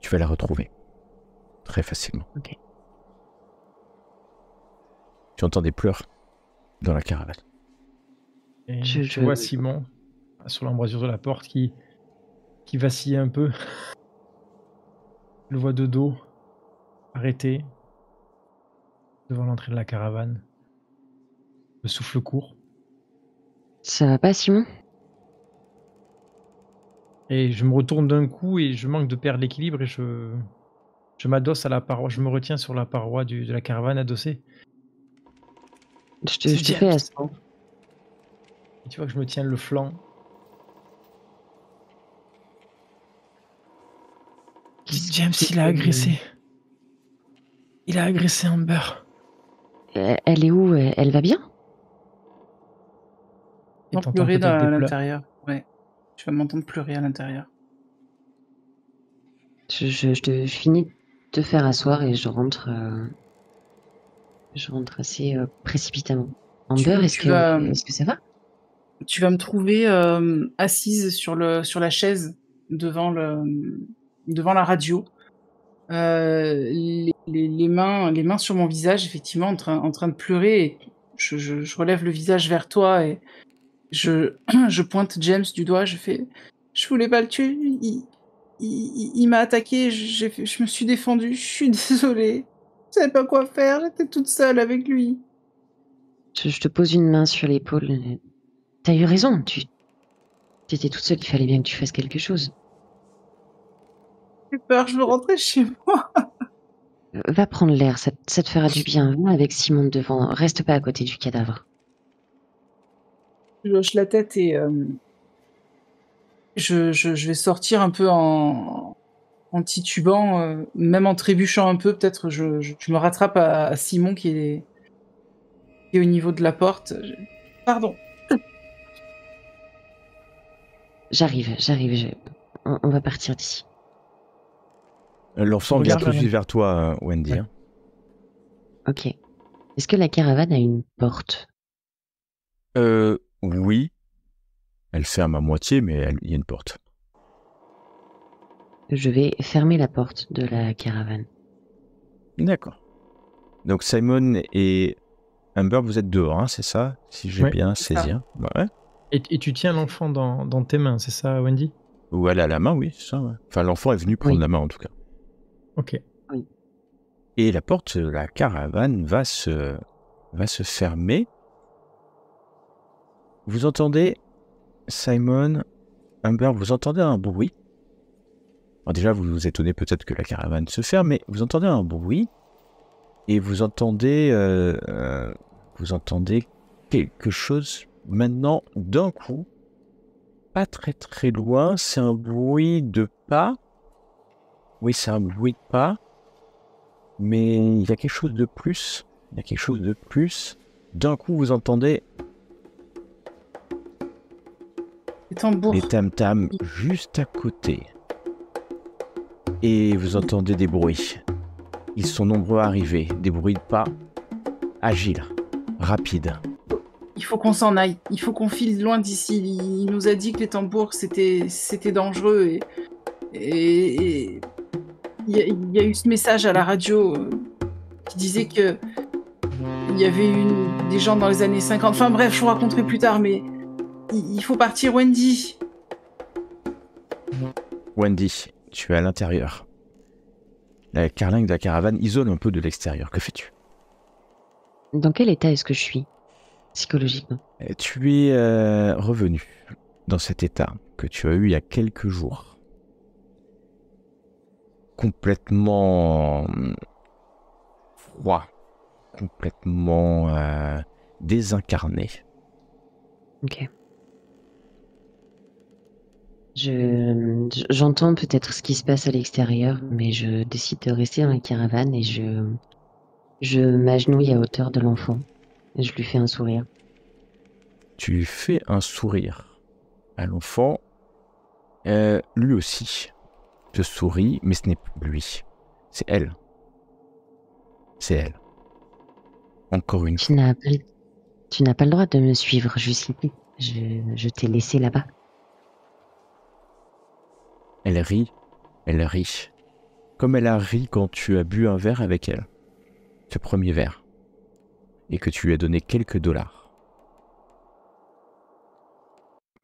Tu vas la retrouver très facilement. Ok. Tu entends des pleurs dans la caravane je, vois Simon sur l'embrasure de la porte qui, qui vacille un peu. Je le vois de dos, arrêté, devant l'entrée de la caravane. Le souffle court. Ça va pas, Simon Et je me retourne d'un coup et je manque de perdre l'équilibre et je, je m'adosse à la paroi, je me retiens sur la paroi de la caravane adossée. Je te, tu vois que je me tiens le flanc. James, il a agressé. Il a agressé Amber. Euh, elle est où euh, Elle va bien Je pleurer à l'intérieur. Ouais. Tu vas m'entendre pleurer à l'intérieur. Je, finis de te faire asseoir et je rentre. Euh, je rentre assez précipitamment. Amber, est-ce que, que ça va tu vas me trouver euh, assise sur le sur la chaise devant le devant la radio, euh, les, les, les, mains les mains sur mon visage, effectivement en train en train de pleurer. je, je, je relève le visage vers toi et je je pointe James du doigt. Je fais je voulais pas le tuer. Il, il, il m'a attaqué. Je, je me suis défendue. Je suis désolée. Je savais pas quoi faire. J'étais toute seule avec lui. Je, te pose une main sur l'épaule. T'as eu raison, tu. T'étais toute seule, il fallait bien que tu fasses quelque chose. J'ai peur, je veux rentrer chez moi. Euh, va prendre l'air, ça, te fera du bien. Va avec Simon devant, reste pas à côté du cadavre. Je hoche la tête et euh, je, vais sortir un peu en, en titubant, euh, même en trébuchant un peu. Peut-être je, je, me rattrape à, à Simon qui est, qui est au niveau de la porte. Pardon. J'arrive, j'arrive, on, va partir d'ici. L'enfant vient tout de suite vers toi, euh, Wendy. Hein. Ok. Est-ce que la caravane a une porte Euh, oui. Elle ferme à moitié, mais il y a une porte. Je vais fermer la porte de la caravane. D'accord. Donc Simon et Amber, vous êtes dehors, hein, c'est ça Si j'ai bien saisi. Hein. Ouais. Et, tu tiens l'enfant dans, tes mains, c'est ça, Wendy Ou elle a la main, oui, ça. Enfin, l'enfant est venu prendre la main, en tout cas. Ok. Et la porte de la caravane va se, va se fermer. Vous entendez, Simon, Humbert, vous entendez un bruit déjà, vous vous étonnez peut-être que la caravane se ferme, mais vous entendez un bruit et vous entendez, euh, euh, vous entendez quelque chose Maintenant, d'un coup, pas très très loin, c'est un bruit de pas. Oui, c'est un bruit de pas. Mais il y a quelque chose de plus. Il y a quelque chose de plus. D'un coup, vous entendez les tam tam juste à côté. Et vous entendez des bruits. Ils sont nombreux à arriver. Des bruits de pas agiles, rapides il faut qu'on s'en aille. Il faut qu'on file loin d'ici. Il, nous a dit que les tambours, c'était, c'était dangereux. Et il y, a eu ce message à la radio euh, qui disait que il y avait eu des gens dans les années 50. Enfin bref, je vous raconterai plus tard, mais il faut partir, Wendy. Wendy, tu es à l'intérieur. La carlingue de la caravane isole un peu de l'extérieur. Que fais-tu Dans quel état est-ce que je suis psychologiquement. Tu es euh, revenu dans cet état que tu as eu il y a quelques jours. Complètement euh, froid, complètement euh, désincarné. Ok. J'entends peut-être ce qui se passe à l'extérieur, mais je décide de rester dans la caravane et je, je m'agenouille à hauteur de l'enfant je lui fais un sourire. Tu lui fais un sourire à l'enfant. Euh, lui aussi te sourit, mais ce n'est plus lui. C'est elle. C'est elle. Encore une tu fois. tu n'as pas le droit de me suivre jusqu'ici. Je, je t'ai laissé là-bas. Elle rit. Elle rit. Comme elle a ri quand tu as bu un verre avec elle. Ce premier verre et que tu lui as donné quelques dollars.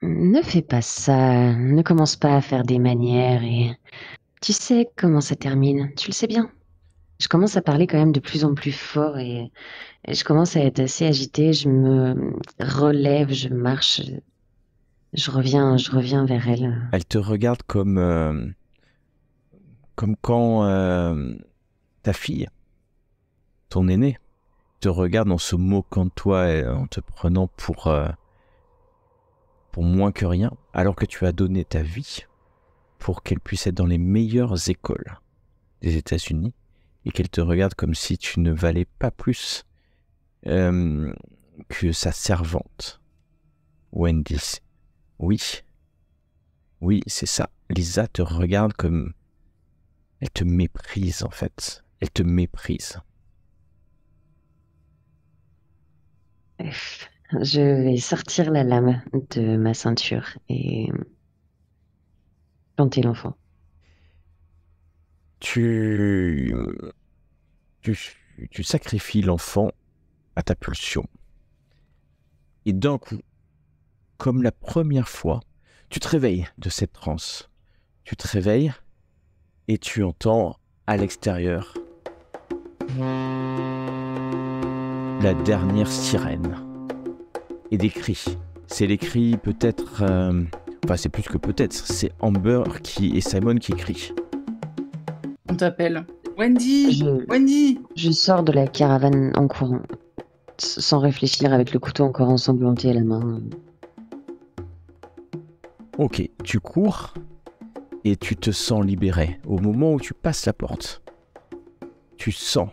Ne fais pas ça, ne commence pas à faire des manières et... Tu sais comment ça termine, tu le sais bien. Je commence à parler quand même de plus en plus fort et, je commence à être assez agitée, je me relève, je marche, je reviens, je reviens vers elle. Elle te regarde comme, euh, comme quand euh, ta fille, ton aînée, te regarde en se moquant de toi et euh, en te prenant pour, euh, pour moins que rien, alors que tu as donné ta vie pour qu'elle puisse être dans les meilleures écoles des États-Unis et qu'elle te regarde comme si tu ne valais pas plus euh, que sa servante, Wendy. Oui, oui, c'est ça. Lisa te regarde comme... Elle te méprise en fait. Elle te méprise. Je vais sortir la lame de ma ceinture et planter l'enfant. Tu... tu... sacrifies l'enfant à ta pulsion. Et d'un coup, comme la première fois, tu te réveilles de cette transe. Tu te réveilles et tu entends à l'extérieur la dernière sirène. Et des cris. C'est les cris peut-être... Euh, enfin, c'est plus que peut-être. C'est Amber qui et Simon qui crient. On t'appelle. Wendy je... Wendy Je sors de la caravane en courant. sans réfléchir, avec le couteau encore ensanglanté à la main. Ok, tu cours et tu te sens libéré. Au moment où tu passes la porte, tu sens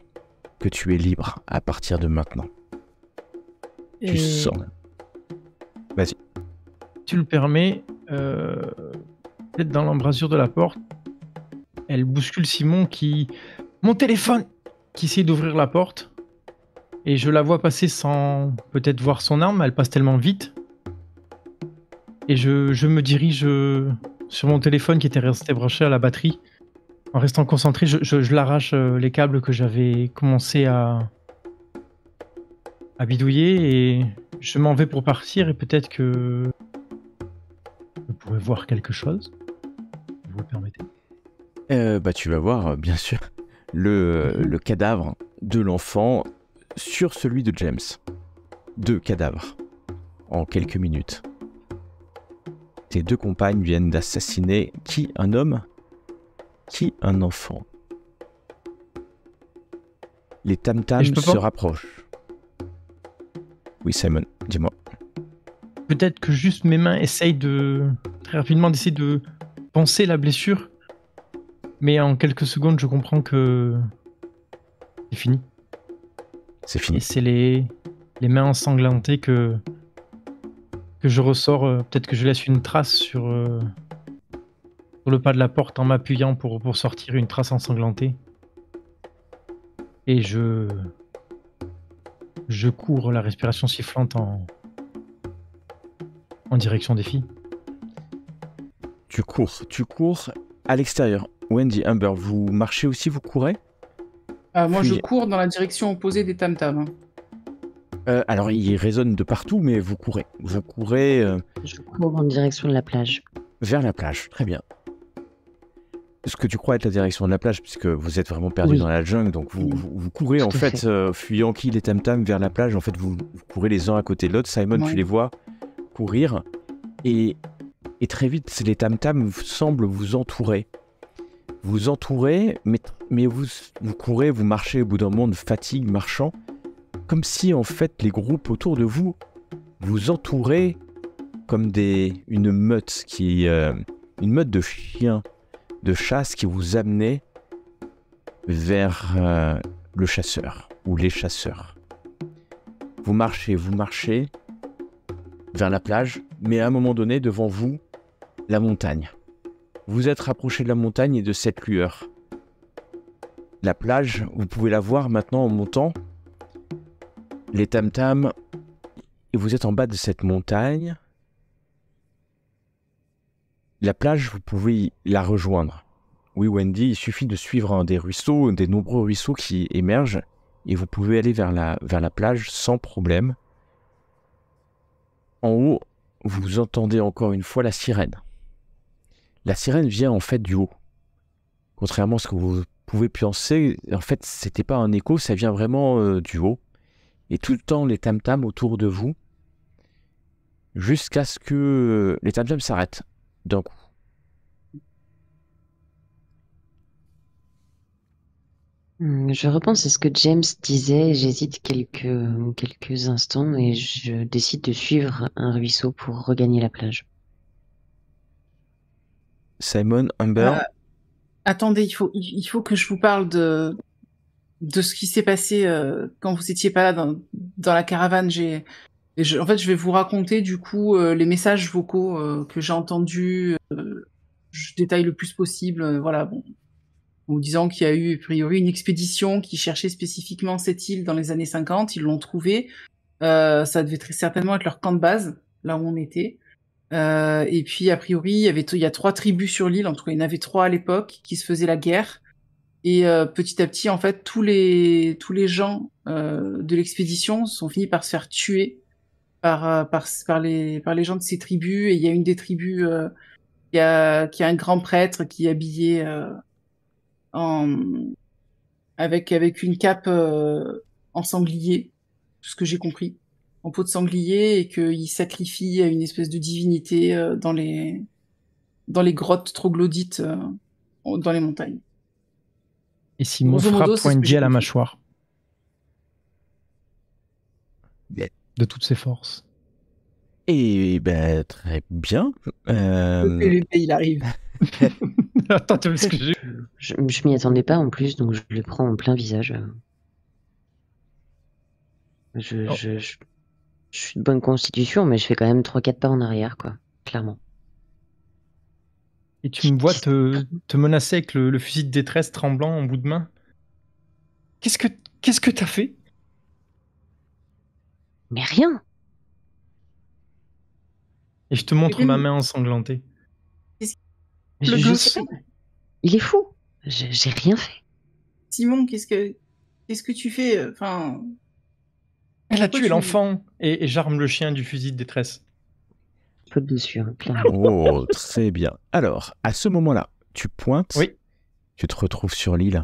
que tu es libre à partir de maintenant. Tu sens. Vas-y. Tu le permets, peut-être dans l'embrasure de la porte, elle bouscule Simon qui. Mon téléphone Qui essaie d'ouvrir la porte. Et je la vois passer sans peut-être voir son arme, elle passe tellement vite. Et je, je me dirige euh, sur mon téléphone qui était resté branché à la batterie en restant concentré, je, l'arrache euh, les câbles que j'avais commencé à, bidouiller et je m'en vais pour partir et peut-être que je pourrais voir quelque chose. Vous le permettez euh, Bah tu vas voir, euh, bien sûr, le, le cadavre de l'enfant sur celui de James. Deux cadavres en quelques minutes. Tes deux compagnes viennent d'assassiner qui Un homme qui un enfant. Les tam-tams se rapprochent. Oui, Simon, dis-moi. Peut-être que juste mes mains essayent de. très rapidement d'essayer de penser la blessure. Mais en quelques secondes, je comprends que. C'est fini. C'est fini. c'est les... les mains ensanglantées que. que je ressors. Euh, peut-être que je laisse une trace sur. Euh, sur le pas de la porte en m'appuyant pour, pour sortir une trace ensanglantée. Et je. Je cours la respiration sifflante en. en direction des filles. Tu cours, tu cours à l'extérieur. Wendy, Amber, vous marchez aussi, vous courez euh, Moi, je cours dans la direction opposée des tam-tams. Euh, alors, il résonne de partout, mais vous courez. Vous courez. Euh, je cours en direction de la plage. Vers la plage, très bien ce que tu crois être la direction de la plage, puisque vous êtes vraiment perdu dans la jungle, donc vous, courez en fait, euh, fuyant qui les tam tam vers la plage, en fait vous, courez les uns à côté de l'autre, Simon tu les vois courir, et, et très vite les tam tam semblent vous entourer. Vous entourez, mais, mais vous, vous courez, vous marchez au bout d'un monde fatigué, fatigue marchant, comme si en fait les groupes autour de vous vous entouraient comme des, une meute qui... Euh, une meute de chiens de chasse qui vous amenait vers euh, le chasseur ou les chasseurs. Vous marchez, vous marchez vers la plage, mais à un moment donné, devant vous, la montagne. Vous êtes rapproché de la montagne et de cette lueur. La plage, vous pouvez la voir maintenant en montant. Les tam-tams, et vous êtes en bas de cette montagne. La plage, vous pouvez la rejoindre. Oui, Wendy, il suffit de suivre un des ruisseaux, des nombreux ruisseaux qui émergent, et vous pouvez aller vers la, vers la plage sans problème. En haut, vous entendez encore une fois la sirène. La sirène vient en fait du haut. Contrairement à ce que vous pouvez penser, en fait, c'était pas un écho, ça vient vraiment euh, du haut. Et tout le temps, les tam-tams autour de vous, jusqu'à ce que euh, les tam-tams s'arrêtent d'un coup. Hmm, je repense à ce que James disait, j'hésite quelques, quelques instants et je décide de suivre un ruisseau pour regagner la plage. Simon, Humber. Ah, attendez, il faut, il faut que je vous parle de, de ce qui s'est passé euh, quand vous étiez pas là dans, dans la caravane. J'ai en fait, je vais vous raconter du coup euh, les messages vocaux euh, que j'ai entendus. Euh, je détaille le plus possible. voilà, bon, en disant qu'il y a eu a priori une expédition qui cherchait spécifiquement cette île dans les années 50. Ils l'ont trouvée. ça devait très certainement être leur camp de base, là où on était. et puis a priori, il y avait il y a trois tribus sur l'île. En tout cas, il y en avait trois à l'époque qui se faisaient la guerre. Et petit à petit, en fait, tous les tous les gens de l'expédition sont finis par se faire tuer par, euh, par, par, les, par les gens de ces tribus. Et il y a une des tribus euh, qui, a, qui a un grand prêtre qui est habillé euh, en, avec, avec une cape euh, en sanglier, tout ce que j'ai compris, en peau de sanglier, et qu'il sacrifie à une espèce de divinité dans, les, dans les grottes troglodytes dans les montagnes. Et Simon frappe point G à la mâchoire de toutes ses forces. Et eh ben très bien. Euh... il arrive. Attends, tu ce que Je, je m'y attendais pas en plus, donc je le prends en plein visage. Je, oh. suis de bonne constitution, mais je fais quand même 3-4 pas en arrière, quoi, clairement. Et tu me vois te, menacer avec le, fusil de détresse tremblant en bout de main quest que qu'est-ce que t'as fait mais rien. Et je te montre ma main ensanglantée. Il est fou. J'ai rien fait. Simon, qu'est-ce que qu'est-ce que tu fais euh, Enfin. Elle a tué l'enfant et, j'arme le chien du fusil de détresse. Oh, très bien. Alors, à ce moment-là, tu pointes. Oui. Tu te retrouves sur l'île.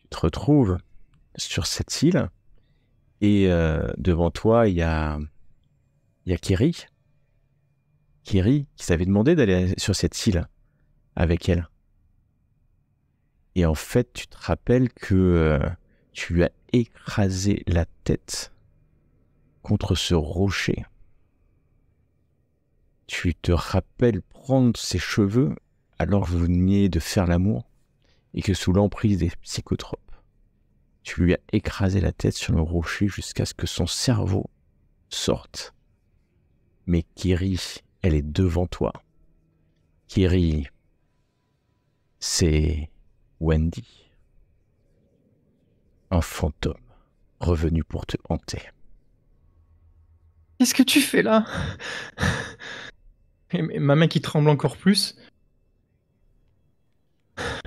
Tu te retrouves sur cette île et euh, devant toi, il y a, Kerry. Kerry qui s'avait demandé d'aller sur cette île avec elle. Et en fait, tu te rappelles que euh, tu lui as écrasé la tête contre ce rocher. Tu te rappelles prendre ses cheveux alors que vous veniez de faire l'amour et que sous l'emprise des psychotropes, tu lui as écrasé la tête sur le rocher jusqu'à ce que son cerveau sorte. Mais Kiri, elle est devant toi. Kiri, c'est Wendy, un fantôme revenu pour te hanter. Qu'est-ce que tu fais là ma main qui tremble encore plus.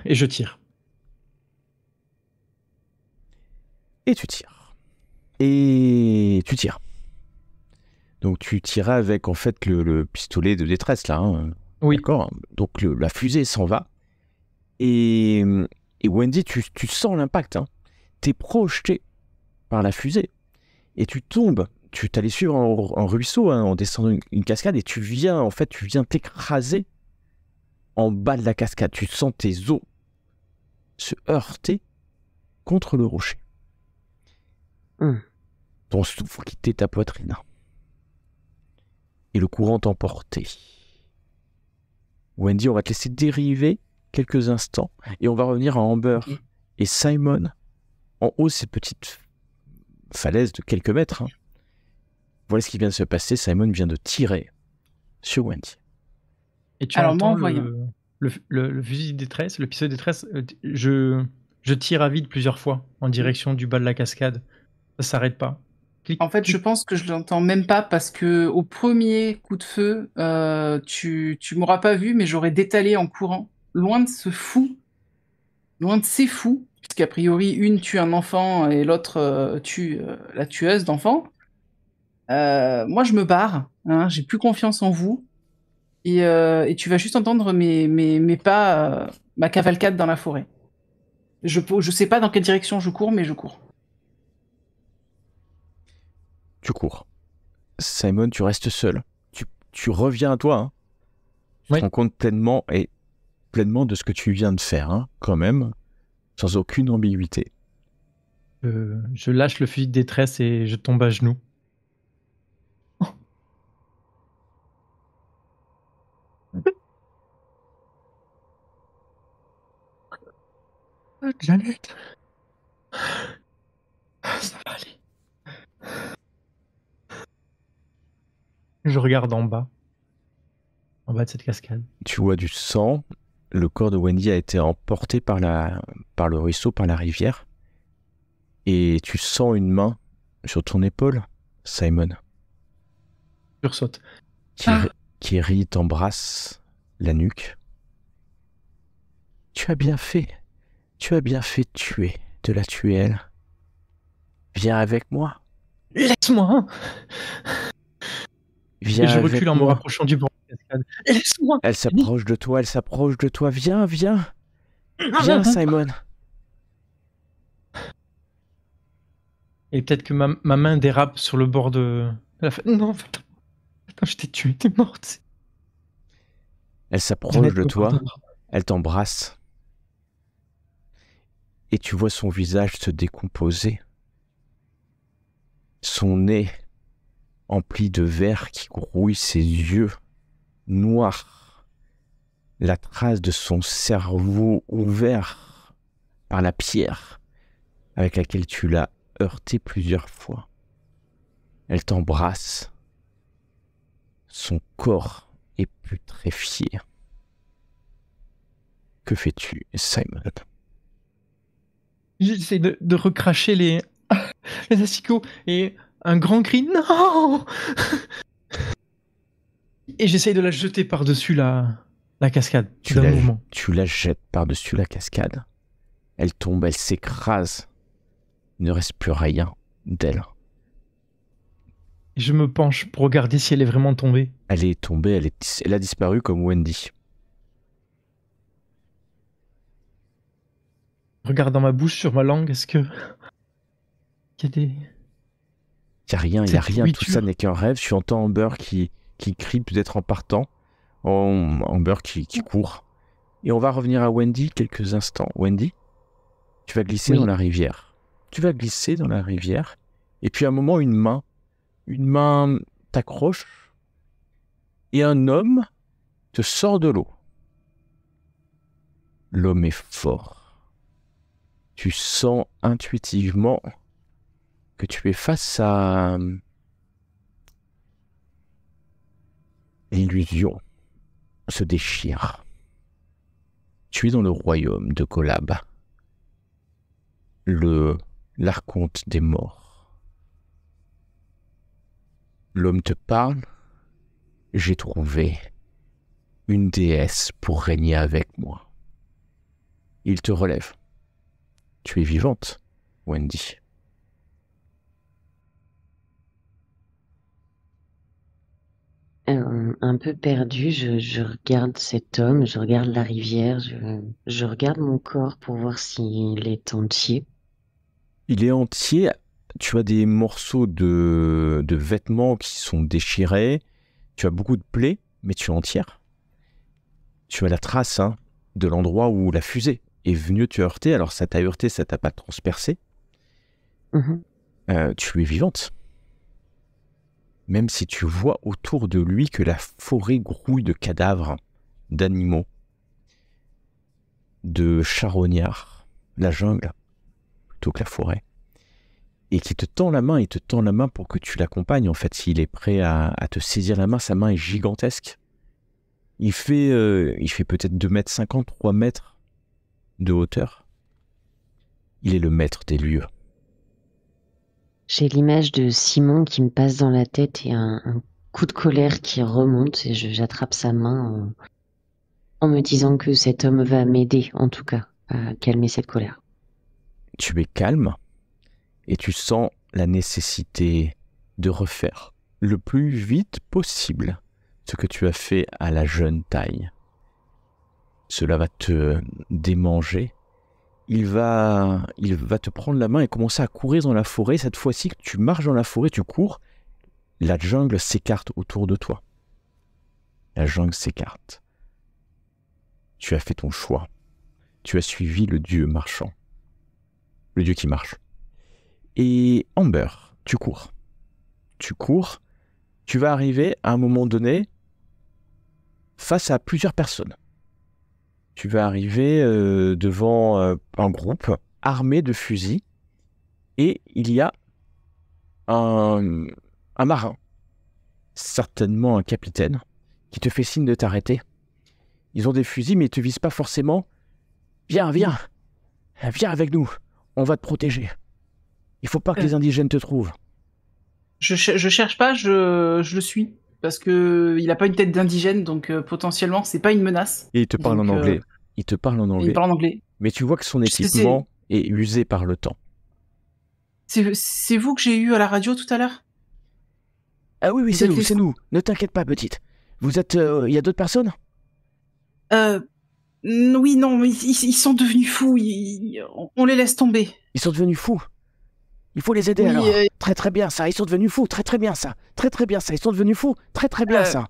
Et je tire. et tu tires. Et tu tires. Donc tu tires avec en fait le, pistolet de détresse là. Hein. Oui. D'accord. Donc la fusée s'en va. Et, Wendy, tu, sens l'impact. Hein. Tu es projeté par la fusée. Et tu tombes. Tu t'allais suivre en ruisseau hein, en descendant une, cascade et tu viens en fait tu viens t'écraser en bas de la cascade. Tu sens tes os se heurter contre le rocher. Ton hum. souffle quitter ta poitrine. Hein. Et le courant t'emportait. Wendy, on va te laisser dériver quelques instants et on va revenir à Amber et Simon en haut cette petite falaise de quelques mètres. Hein. Voilà ce qui vient de se passer. Simon vient de tirer sur Wendy. Et tu Alors moi, le, le, fusil de détresse, le pistolet de détresse, euh, je tire à vide plusieurs fois en direction du bas de la cascade. Ça s'arrête pas. en fait, je pense que je l'entends même pas parce que au premier coup de feu, euh, tu, tu m'auras pas vu, mais j'aurais détalé en courant, loin de ce fou, loin de ces fous, puisqu'a priori une tue un enfant et l'autre euh, tue euh, la tueuse d'enfant. moi, je me barre. Hein, J'ai plus confiance en vous. Et, tu vas juste entendre mes, mes, mes pas, ma cavalcade dans la forêt. Je, je sais pas dans quelle direction je cours, mais je cours tu cours. Simon, tu restes seul. Tu, tu reviens à toi. Hein. Tu te rends compte pleinement et pleinement de ce que tu viens de faire, hein, quand même, sans aucune ambiguïté. Euh, je lâche le fusil de détresse et je tombe à genoux. Janet, ça va aller. Je regarde en bas. En bas de cette cascade. Tu vois du sang. Le corps de Wendy a été emporté par, la, par le ruisseau, par la rivière. Et tu sens une main sur ton épaule, Simon. Tu ressautes. Qui, ah. t'embrasse la nuque. Tu as bien fait. Tu as bien fait tuer, de la tuer Viens avec moi. Laisse-moi. Hein et je recule en me rapprochant du bord de cascade. Elle s'approche de toi, elle s'approche de toi. Viens, viens ah, Viens, bah, bah. Simon Et peut-être que ma, main dérape sur le bord de la Non, attends, je t'ai tué, t'es morte. Elle s'approche de toi, elle t'embrasse. Et tu vois son visage se décomposer. Son nez empli de verre qui grouille ses yeux noirs, la trace de son cerveau ouvert par la pierre avec laquelle tu l'as heurté plusieurs fois. Elle t'embrasse. Son corps est putréfié. Que fais-tu, Simon J'essaie de, recracher les, les et un grand cri non et j'essaye de la jeter par-dessus la, la cascade. Tu la, tu jettes par-dessus la cascade. Elle tombe, elle s'écrase. Il ne reste plus rien d'elle. Je me penche pour regarder si elle est vraiment tombée. Elle est tombée, elle, est, elle a disparu comme Wendy. Regarde dans ma bouche, sur ma langue, est-ce que. y a des. Il n'y a rien, il rien. Tout ça n'est qu'un rêve. Tu entends Amber qui, qui crie peut-être en partant. Amber qui, mm. court. Et on va revenir à Wendy quelques instants. Wendy, tu vas glisser dans la rivière. Tu vas glisser dans la rivière. Et puis à un moment, une main, une main t'accroche. Et un homme te sort de l'eau. L'homme est fort. Tu sens intuitivement que tu es face à l'illusion euh, se déchire. Tu es dans le royaume de Colab. »« le l'archonte des morts. L'homme te parle. J'ai trouvé une déesse pour régner avec moi. Il te relève. Tu es vivante, Wendy. un peu perdu, je, regarde cet homme, je regarde la rivière, je, regarde mon corps pour voir s'il est entier. Il est entier. Tu as des morceaux de, vêtements qui sont déchirés. Tu as beaucoup de plaies, mais tu es entière. Tu as la trace hein, de l'endroit où la fusée est venue te heurter. Alors ça t'a heurté, ça t'a pas transpercé. Mhm. Euh, tu es vivante même si tu vois autour de lui que la forêt grouille de cadavres, d'animaux, de charognards, la jungle, plutôt que la forêt, et qui te tend la main, et te tend la main pour que tu l'accompagnes, en fait, s'il est prêt à, te saisir la main, sa main est gigantesque. Il fait, euh, il fait peut-être 2 mètres cinquante, 3 mètres de hauteur. Il est le maître des lieux. J'ai l'image de Simon qui me passe dans la tête et un, coup de colère qui remonte et j'attrape sa main en, me disant que cet homme va m'aider en tout cas à calmer cette colère. Tu es calme et tu sens la nécessité de refaire le plus vite possible ce que tu as fait à la jeune taille. Cela va te démanger il va, il va te prendre la main et commencer à courir dans la forêt. Cette fois-ci, tu marches dans la forêt, tu cours, la jungle s'écarte autour de toi. La jungle s'écarte. Tu as fait ton choix. Tu as suivi le dieu marchand. Le dieu qui marche. Et Amber, tu cours. Tu cours. Tu vas arriver à un moment donné face à plusieurs personnes tu vas arriver euh, devant euh, un groupe armé de fusils et il y a un, marin, certainement un capitaine, qui te fait signe de t'arrêter. Ils ont des fusils mais ils te visent pas forcément. Viens, viens, viens avec nous, on va te protéger. Il faut pas que euh. les indigènes te trouvent. Je, ne je cherche pas, je, je le suis parce que il a pas une tête d'indigène, donc euh, potentiellement c'est pas une menace. Et il te parle en euh, anglais. Il te parle en anglais. Il parle en anglais. Mais tu vois que son équipement est... usé par le temps. C'est vous que j'ai eu à la radio tout à l'heure Ah oui, oui, c'est nous, c'est nous. Ne t'inquiète pas, petite. Vous êtes. Euh, il y a d'autres personnes Euh. Oui, non, ils, ils sont devenus fous. on les laisse tomber. Ils sont devenus fous il faut les aider alors. Euh, très très bien ça. Ils sont devenus fous. Très très bien ça. Très très bien ça. Ils sont devenus fous. Très très bien euh, ça.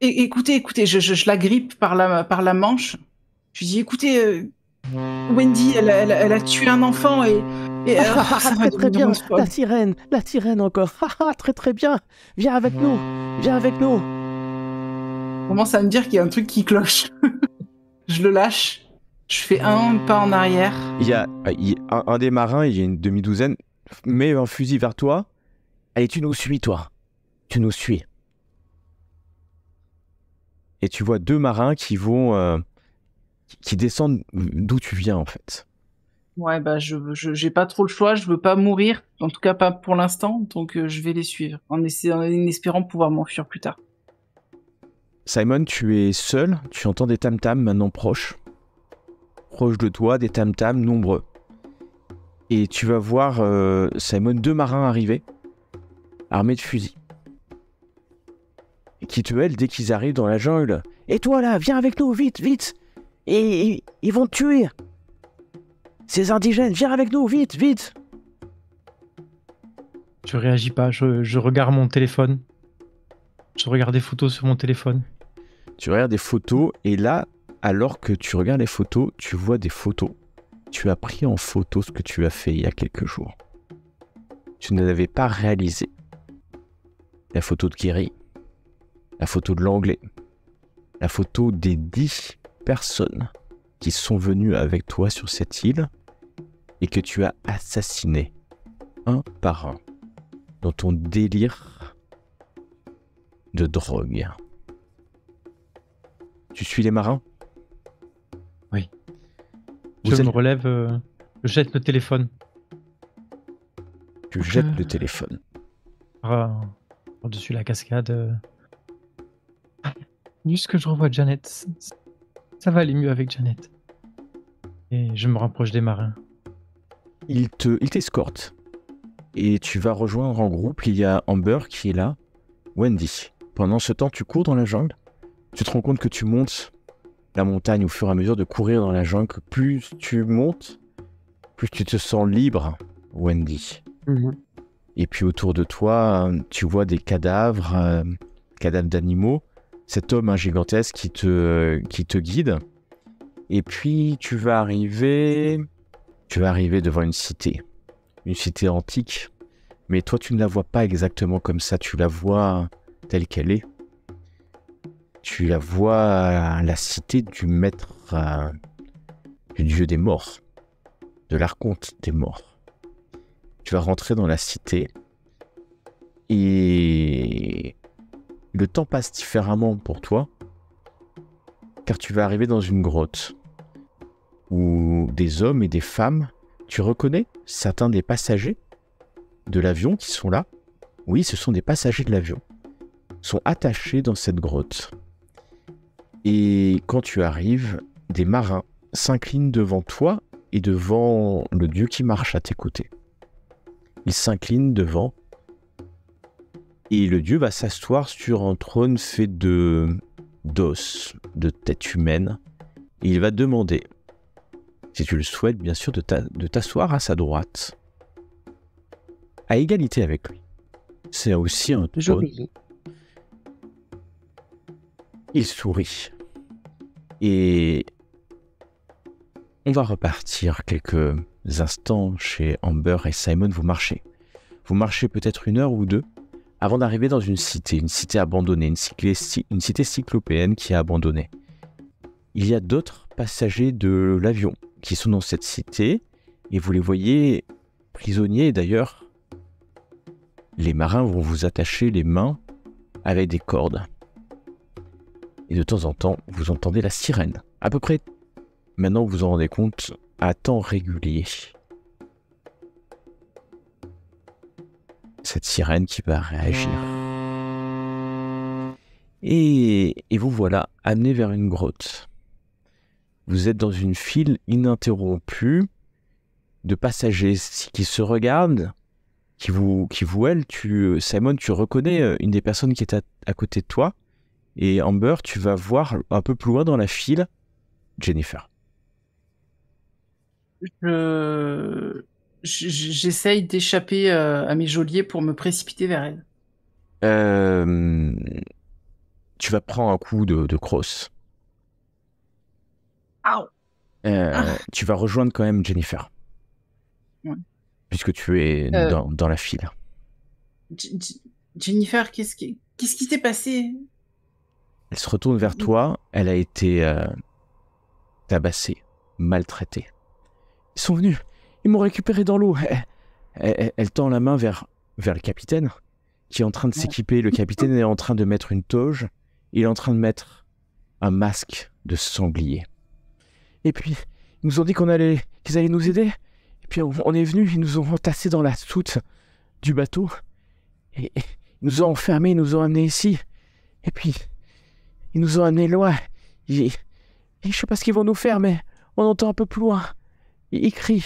écoutez, écoutez, je, je, la grippe par la, par la manche. Je lui dis, écoutez, euh, Wendy, elle, a tué un enfant et... Ah, très très bien, la sirène, la sirène encore. Ah, ah, très très bien, viens avec nous, viens avec nous. commence à me dire qu'il y a un truc qui cloche. je le lâche je fais un pas en arrière. Il y a, euh, un, des marins, il y a une demi-douzaine, met un fusil vers toi. Allez, tu nous suis, toi. Tu nous suis. Et tu vois deux marins qui vont. Euh, qui descendent d'où tu viens, en fait. Ouais, bah, je n'ai pas trop le choix, je veux pas mourir, en tout cas pas pour l'instant, donc euh, je vais les suivre, en, en espérant pouvoir m'enfuir plus tard. Simon, tu es seul, tu entends des tam tam maintenant proches proche de toi, des tam tam nombreux. Et tu vas voir euh, Simon deux marins arriver, armés de fusils. qui te hèlent dès qu'ils arrivent dans la jungle. Et toi là, viens avec nous, vite, vite Et, ils vont te tuer Ces indigènes, viens avec nous, vite, vite Je réagis pas, je, je regarde mon téléphone. Je regarde des photos sur mon téléphone. Tu regardes des photos et là, alors que tu regardes les photos, tu vois des photos. Tu as pris en photo ce que tu as fait il y a quelques jours. Tu ne l'avais pas réalisé. La photo de Kerry, la photo de l'anglais, la photo des dix personnes qui sont venues avec toi sur cette île et que tu as assassinées un par un dans ton délire de drogue. Tu suis les marins je me relève, euh, je jette le téléphone. Tu jettes le téléphone. Par-dessus ah, la cascade. Euh. Juste que je revois Janet. Ça va aller mieux avec Janet. Et je me rapproche des marins. Il te, il t'escorte. Et tu vas rejoindre en groupe. Il y a Amber qui est là. Wendy. Pendant ce temps, tu cours dans la jungle. Tu te rends compte que tu montes la montagne au fur et à mesure de courir dans la jungle. Plus tu montes, plus tu te sens libre, Wendy. Mhm. Et puis autour de toi, tu vois des cadavres, euh, cadavres d'animaux. Cet homme hein, gigantesque qui te, euh, qui te guide. Et puis tu vas arriver, tu vas arriver devant une cité, une cité antique. Mais toi, tu ne la vois pas exactement comme ça. Tu la vois telle qu'elle est tu la vois euh, la cité du maître euh, du dieu des morts, de l'archonte des morts. Tu vas rentrer dans la cité et le temps passe différemment pour toi car tu vas arriver dans une grotte où des hommes et des femmes, tu reconnais certains des passagers de l'avion qui sont là. Oui, ce sont des passagers de l'avion, sont attachés dans cette grotte. Et quand tu arrives, des marins s'inclinent devant toi et devant le dieu qui marche à tes côtés. Ils s'inclinent devant et le dieu va s'asseoir sur un trône fait de d'os, de tête humaine. il va demander, si tu le souhaites bien sûr, de t'asseoir à sa droite, à égalité avec lui. C'est aussi un trône il sourit. Et on va repartir quelques instants chez Amber et Simon. Vous marchez. Vous marchez peut-être une heure ou deux avant d'arriver dans une cité, une cité abandonnée, une, une cité cyclopéenne qui est abandonnée. Il y a d'autres passagers de l'avion qui sont dans cette cité et vous les voyez prisonniers d'ailleurs. Les marins vont vous attacher les mains avec des cordes et de temps en temps, vous entendez la sirène. À peu près, maintenant vous en rendez compte, à temps régulier. Cette sirène qui va réagir. Et, et vous voilà amené vers une grotte. Vous êtes dans une file ininterrompue de passagers qui se regardent, qui vous, qui vous elle, tu, euh, Simon, tu reconnais euh, une des personnes qui est à côté de toi, et Amber, tu vas voir un peu plus loin dans la file Jennifer. Je... J'essaye d'échapper euh, à mes geôliers pour me précipiter vers elle. Euh, tu vas prendre un coup de, de cross. Euh, ah. Tu vas rejoindre quand même Jennifer. Puisque tu es dans, la file. Jennifer, qu'est-ce qui s'est passé elle se retourne vers toi, elle a été euh, tabassée, maltraitée. Ils sont venus, ils m'ont récupéré dans l'eau. Elle, tend la main vers, vers le capitaine, qui est en train de s'équiper. Le capitaine est en train de mettre une toge, il est en train de mettre un masque de sanglier. Et puis, ils nous ont dit qu'on allait, qu'ils allaient nous aider. Et puis, on est venus, ils nous ont entassés dans la soute du bateau. Et, ils nous ont enfermés, ils nous ont amenés ici. Et puis, ils nous ont amenés loin. Je Je sais pas ce qu'ils vont nous faire, mais on entend un peu plus loin. Ils crient.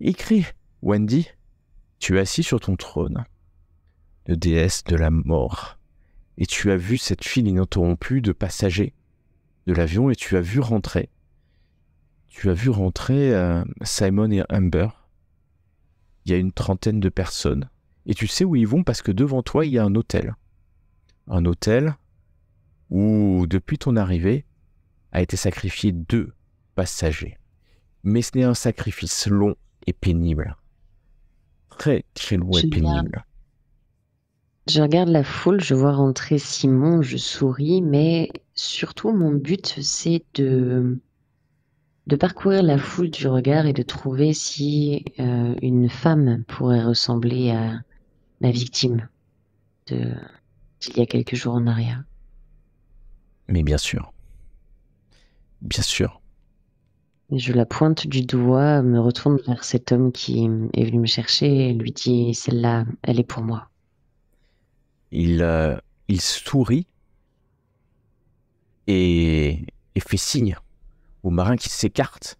Ils crient. Wendy, tu es assis sur ton trône, Le déesse de la mort, et tu as vu cette file ininterrompue de passagers de l'avion, et tu as vu rentrer. Tu as vu rentrer euh, Simon et Amber. Il y a une trentaine de personnes. Et tu sais où ils vont parce que devant toi, il y a un hôtel. Un hôtel où, depuis ton arrivée, a été sacrifié deux passagers. Mais ce n'est un sacrifice long et pénible. Très, très long et pénible. Je regarde la foule, je vois rentrer Simon, je souris, mais surtout mon but c'est de de parcourir la foule du regard et de trouver si euh, une femme pourrait ressembler à la victime d'il y a quelques jours en arrière. Mais bien sûr. Bien sûr. je la pointe du doigt, me retourne vers cet homme qui est venu me chercher et lui dit Celle-là, elle est pour moi. Il, euh, il sourit et, fait signe au marin qui s'écarte.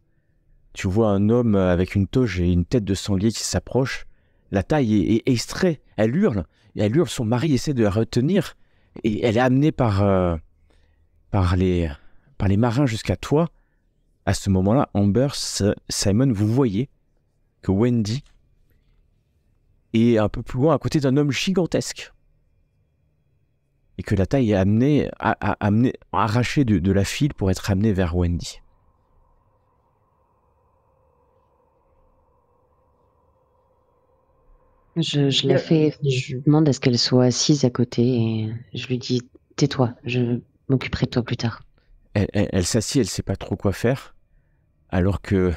Tu vois un homme avec une toge et une tête de sanglier qui s'approche. La taille est, extraite. Elle hurle. Elle hurle. Son mari essaie de la retenir. Et elle est amenée par, euh, par les, par les marins jusqu'à toi, à ce moment-là, Amber, Simon, vous voyez que Wendy est un peu plus loin à côté d'un homme gigantesque. Et que la taille est amenée, à, arrachée de, la file pour être amenée vers Wendy. Je, je, la fais, je demande à ce qu'elle soit assise à côté et je lui dis Tais-toi, je m'occuperai de toi plus tard. Elle, elle, elle s'assied, elle sait pas trop quoi faire, alors que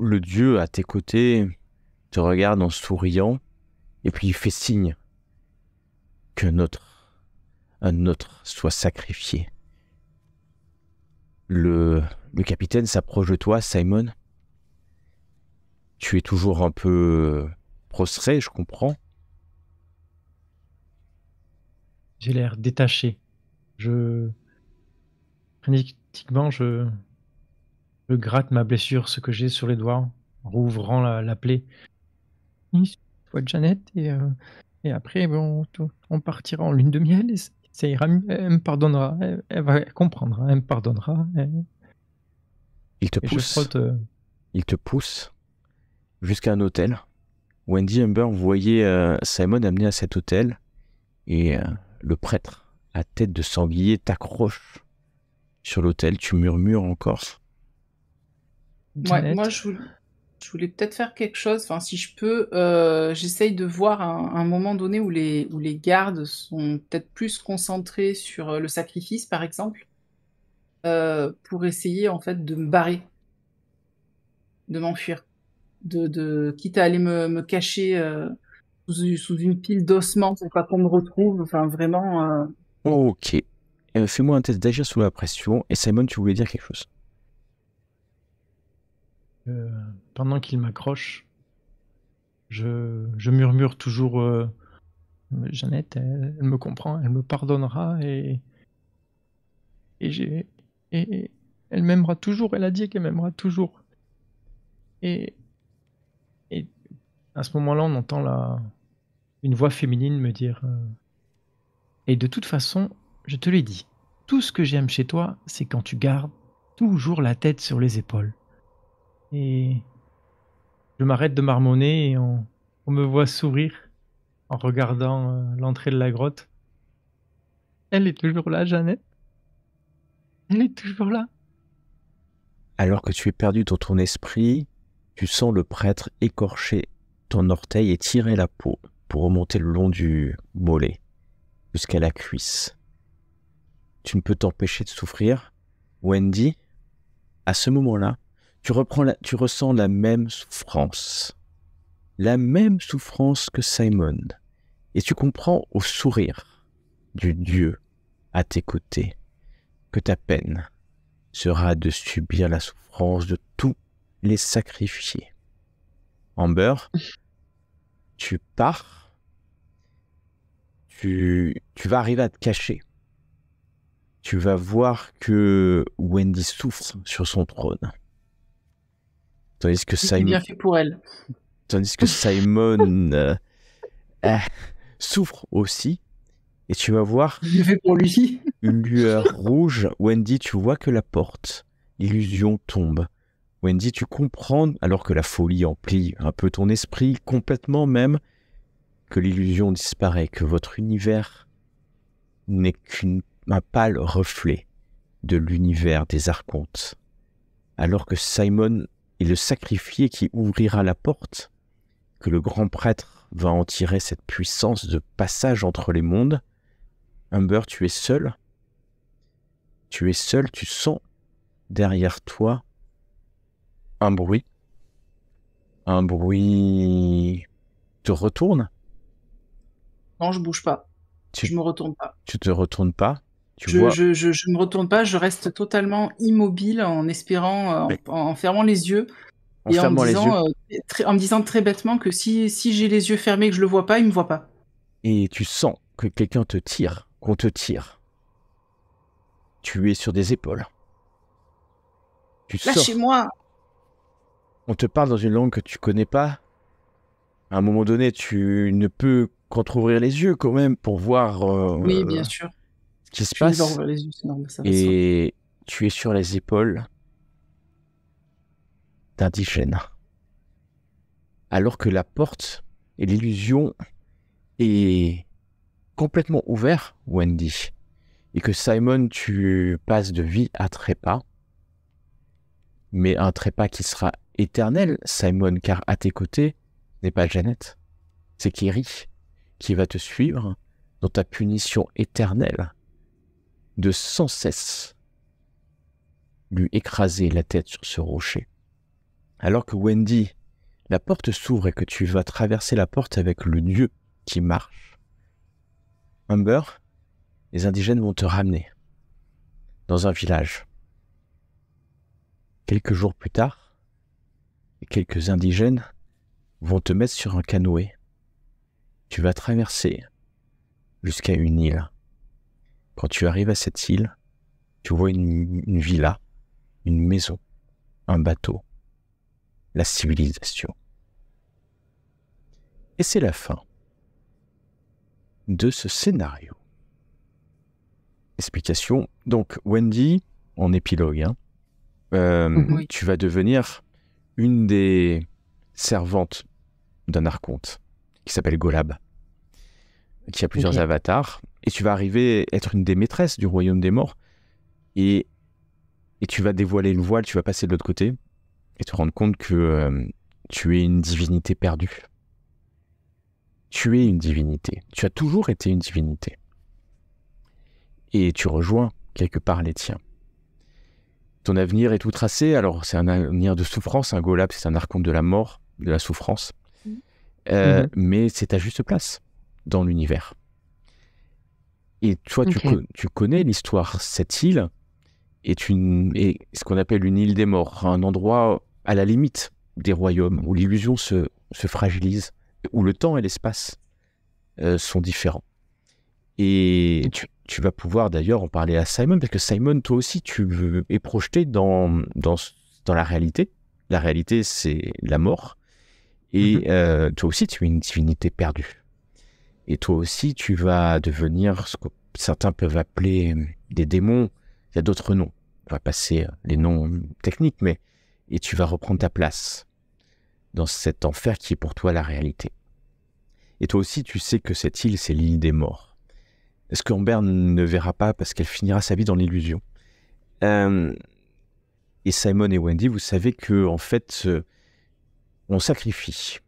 le dieu à tes côtés te regarde en souriant, et puis il fait signe qu'un un autre soit sacrifié. Le, le capitaine s'approche de toi, Simon. Tu es toujours un peu prostré, je comprends. J'ai l'air détaché. Je. je. gratte ma blessure, ce que j'ai sur les doigts, rouvrant la, plaie. Toi, Janet, et, euh, et après, bon, on partira en lune de miel, et ça ira Elle me pardonnera, elle, va comprendre, hein, elle me pardonnera. Il te pousse. Euh, Il te pousse jusqu'à un hôtel. Wendy Humber voyait euh, Simon amené à cet hôtel et le prêtre à tête de sanglier t'accroche sur l'autel, tu murmures en corse. moi, je voulais, peut-être faire quelque chose. Enfin, si je peux, euh, j'essaye de voir un, moment donné où les, où les gardes sont peut-être plus concentrés sur euh, le sacrifice, par exemple, euh, pour essayer en fait de me barrer, de m'enfuir, de, de, quitte à aller me, cacher sous, une pile d'ossements pour pas qu'on me retrouve. Enfin, vraiment Ok. Euh, fais-moi un test d'agir sous la pression. Et Simon, tu voulais dire quelque chose euh, Pendant qu'il m'accroche, je, murmure toujours euh, Jeannette, elle, me comprend, elle me pardonnera et. Et j'ai. elle m'aimera toujours, elle a dit qu'elle m'aimera toujours. Et. Et à ce moment-là, on entend la, une voix féminine me dire. Et de toute façon, je te l'ai dit, tout ce que j'aime chez toi, c'est quand tu gardes toujours la tête sur les épaules. Et je m'arrête de marmonner et on, me voit sourire en regardant euh, l'entrée de la grotte. Elle est toujours là, Jeannette. Elle est toujours là. Alors que tu es perdu dans ton esprit, tu sens le prêtre écorcher ton orteil et tirer la peau pour remonter le long du mollet jusqu'à la cuisse. Tu ne peux t'empêcher de souffrir. Wendy, à ce moment-là, tu, tu ressens la même souffrance. La même souffrance que Simon. Et tu comprends au sourire du Dieu à tes côtés que ta peine sera de subir la souffrance de tous les sacrifiés. Amber, tu pars tu, vas arriver à te cacher. Tu vas voir que Wendy souffre sur son trône. Tandis que Simon. bien fait pour elle. Tandis que Simon euh, eh, souffre aussi. Et tu vas voir. Bien fait pour lui. une lueur rouge. Wendy, tu vois que la porte. illusion tombe. Wendy, tu comprends, alors que la folie emplit un peu ton esprit, complètement même, que l'illusion disparaît, que votre univers n'est qu'un pâle reflet de l'univers des archontes, alors que Simon est le sacrifié qui ouvrira la porte, que le grand prêtre va en tirer cette puissance de passage entre les mondes, Humber, tu es seul, tu es seul, tu sens derrière toi un bruit, un bruit te retourne, non, je bouge pas. Tu... Je me retourne pas. Tu te retournes pas tu je, vois... je, je, me retourne pas, je reste totalement immobile en espérant, en, fermant les yeux. et euh, en me, disant, très, bêtement que si, j'ai les yeux fermés que je le vois pas, il me voit pas. Et tu sens que quelqu'un te tire, qu'on te tire. Tu es sur des épaules. Tu Lâchez-moi On te parle dans une langue que tu connais pas. À un moment donné, tu ne peux ouvrir les yeux quand même pour voir euh, ce qui se passe. Et tu es sur les épaules d'indigènes. Alors que la porte et l'illusion est complètement ouverte, Wendy. Et que Simon, tu passes de vie à trépas. Mais un trépas qui sera éternel, Simon, car à tes côtés n'est pas Jeannette, c'est Kerry qui va te suivre dans ta punition éternelle de sans cesse lui écraser la tête sur ce rocher. Alors que Wendy, la porte s'ouvre et que tu vas traverser la porte avec le dieu qui marche, Humber, les indigènes vont te ramener dans un village. Quelques jours plus tard, quelques indigènes vont te mettre sur un canoë tu vas traverser jusqu'à une île. Quand tu arrives à cette île, tu vois une, villa, une maison, un bateau, la civilisation. Et c'est la fin de ce scénario. Explication. Donc, Wendy, en épilogue, hein, euh, mhm. tu vas devenir une des servantes d'un archonte qui s'appelle Golab, qui a plusieurs avatars. Et tu vas arriver être une des maîtresses du royaume des morts. Et, tu vas dévoiler une voile, tu vas passer de l'autre côté et te rendre compte que euh, tu es une divinité perdue. Tu es une divinité. Tu as toujours été une divinité. Et tu rejoins quelque part les tiens. Ton avenir est tout tracé. Alors, c'est un avenir de souffrance. Un Golab, c'est un archonte de la mort, de la souffrance. Mmh. Euh, mais c'est à juste place dans l'univers. Et toi, tu, connais l'histoire. Cette île est, une, ce qu'on appelle une île des morts, un endroit à la limite des royaumes, où l'illusion se, fragilise, où le temps et l'espace euh, sont différents. Et tu, vas pouvoir d'ailleurs en parler à Simon, parce que Simon, toi aussi, tu es projeté dans, dans la réalité. La réalité, c'est la mort. Et mhm. euh, toi aussi, tu es une divinité perdue. Et toi aussi, tu vas devenir ce que certains peuvent appeler euh, des démons. Il y a d'autres noms. On va passer euh, les noms techniques, mais et tu vas reprendre ta place dans cet enfer qui est pour toi la réalité. Et toi aussi, tu sais que cette île, c'est l'île des morts. Ce qu'Amber ne verra pas parce qu'elle finira sa vie dans l'illusion. et Simon et Wendy, vous savez que en fait, on sacrifie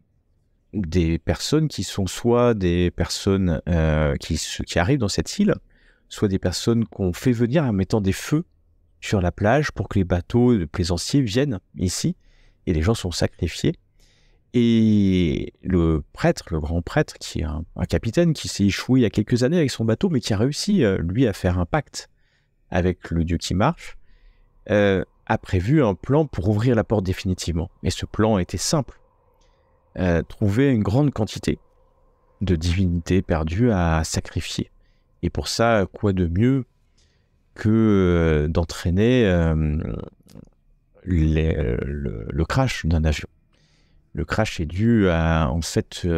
des personnes qui sont soit des personnes euh, qui, qui arrivent dans cette île, soit des personnes qu'on fait venir en mettant des feux sur la plage pour que les bateaux de plaisanciers viennent ici, et les gens sont sacrifiés. Et le prêtre, le grand prêtre, qui est un, capitaine qui s'est échoué il y a quelques années avec son bateau, mais qui a réussi, euh, lui, à faire un pacte avec le dieu qui marche, euh, a prévu un plan pour ouvrir la porte définitivement. Et ce plan était simple. Euh, trouver une grande quantité de divinités perdues à sacrifier. Et pour ça, quoi de mieux que euh, d'entraîner euh, le, crash d'un avion. Le crash est dû à, en fait,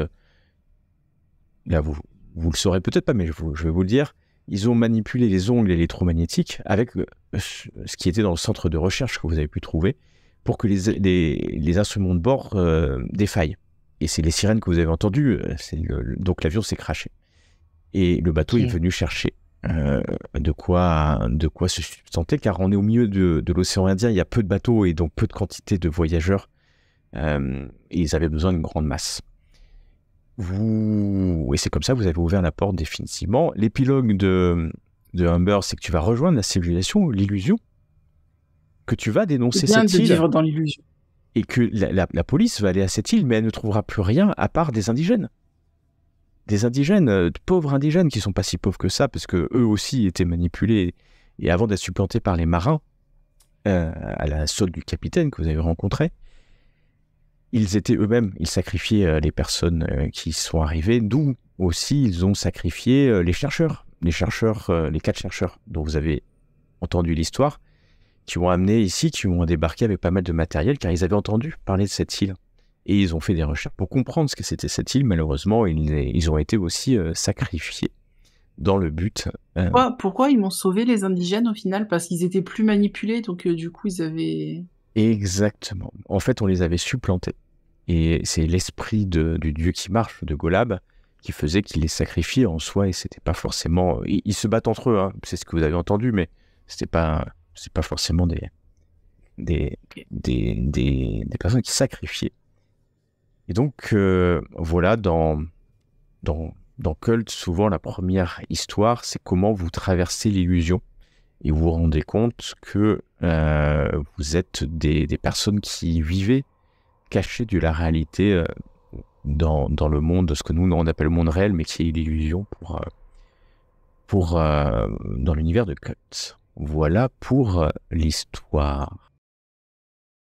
là vous, vous le saurez peut-être pas, mais je, vais vous le dire, ils ont manipulé les ongles électromagnétiques avec euh, ce qui était dans le centre de recherche que vous avez pu trouver pour que les, les, instruments de bord euh, défaillent. Et c'est les sirènes que vous avez entendues. Euh, donc l'avion s'est craché. Et le bateau est venu chercher de, quoi, se substanter, car on est au milieu de, l'océan Indien, il y a peu de bateaux et donc peu de quantité de voyageurs. et ils avaient besoin d'une grande masse vous, et c'est comme ça vous avez ouvert la porte définitivement. L'épilogue de, de Humber, c'est que tu vas rejoindre la civilisation, l'illusion, que tu vas dénoncer cette île. dans l'illusion. Et que la, police va aller à cette île, mais elle ne trouvera plus rien à part des indigènes. Des indigènes, euh, de pauvres indigènes qui sont pas si pauvres que ça, parce que eux aussi étaient manipulés et avant d'être supplantés par les marins, euh, à la solde du capitaine que vous avez rencontré, ils étaient eux-mêmes, ils sacrifiaient euh, les personnes euh, qui sont arrivées, d'où aussi ils ont sacrifié euh, les chercheurs, les chercheurs, les quatre chercheurs dont vous avez entendu l'histoire, qui ont amené ici, qui ont débarqué avec pas mal de matériel, car ils avaient entendu parler de cette île. Et ils ont fait des recherches pour comprendre ce que c'était cette île. Malheureusement, ils, ont été aussi sacrifiés dans le but. Pourquoi, ils m'ont sauvé les indigènes au final Parce qu'ils étaient plus manipulés, donc du coup ils avaient. Exactement. En fait, on les avait supplantés. Et c'est l'esprit du Dieu qui marche, de Golab, qui faisait qu'il les sacrifiait en soi. Et c'était pas forcément. Ils, se battent entre eux, hein. c'est ce que vous avez entendu, mais c'était pas, pas forcément des des, personnes qui sacrifiaient. Et donc, euh, voilà, dans, dans, dans Cult, souvent la première histoire, c'est comment vous traversez l'illusion et vous vous rendez compte que euh, vous êtes des, des personnes qui vivaient Caché de la réalité euh, dans, le monde, de ce que nous on appelle le monde réel, mais qui est l'illusion pour, euh, pour, euh, dans l'univers de Kant. Voilà pour l'histoire.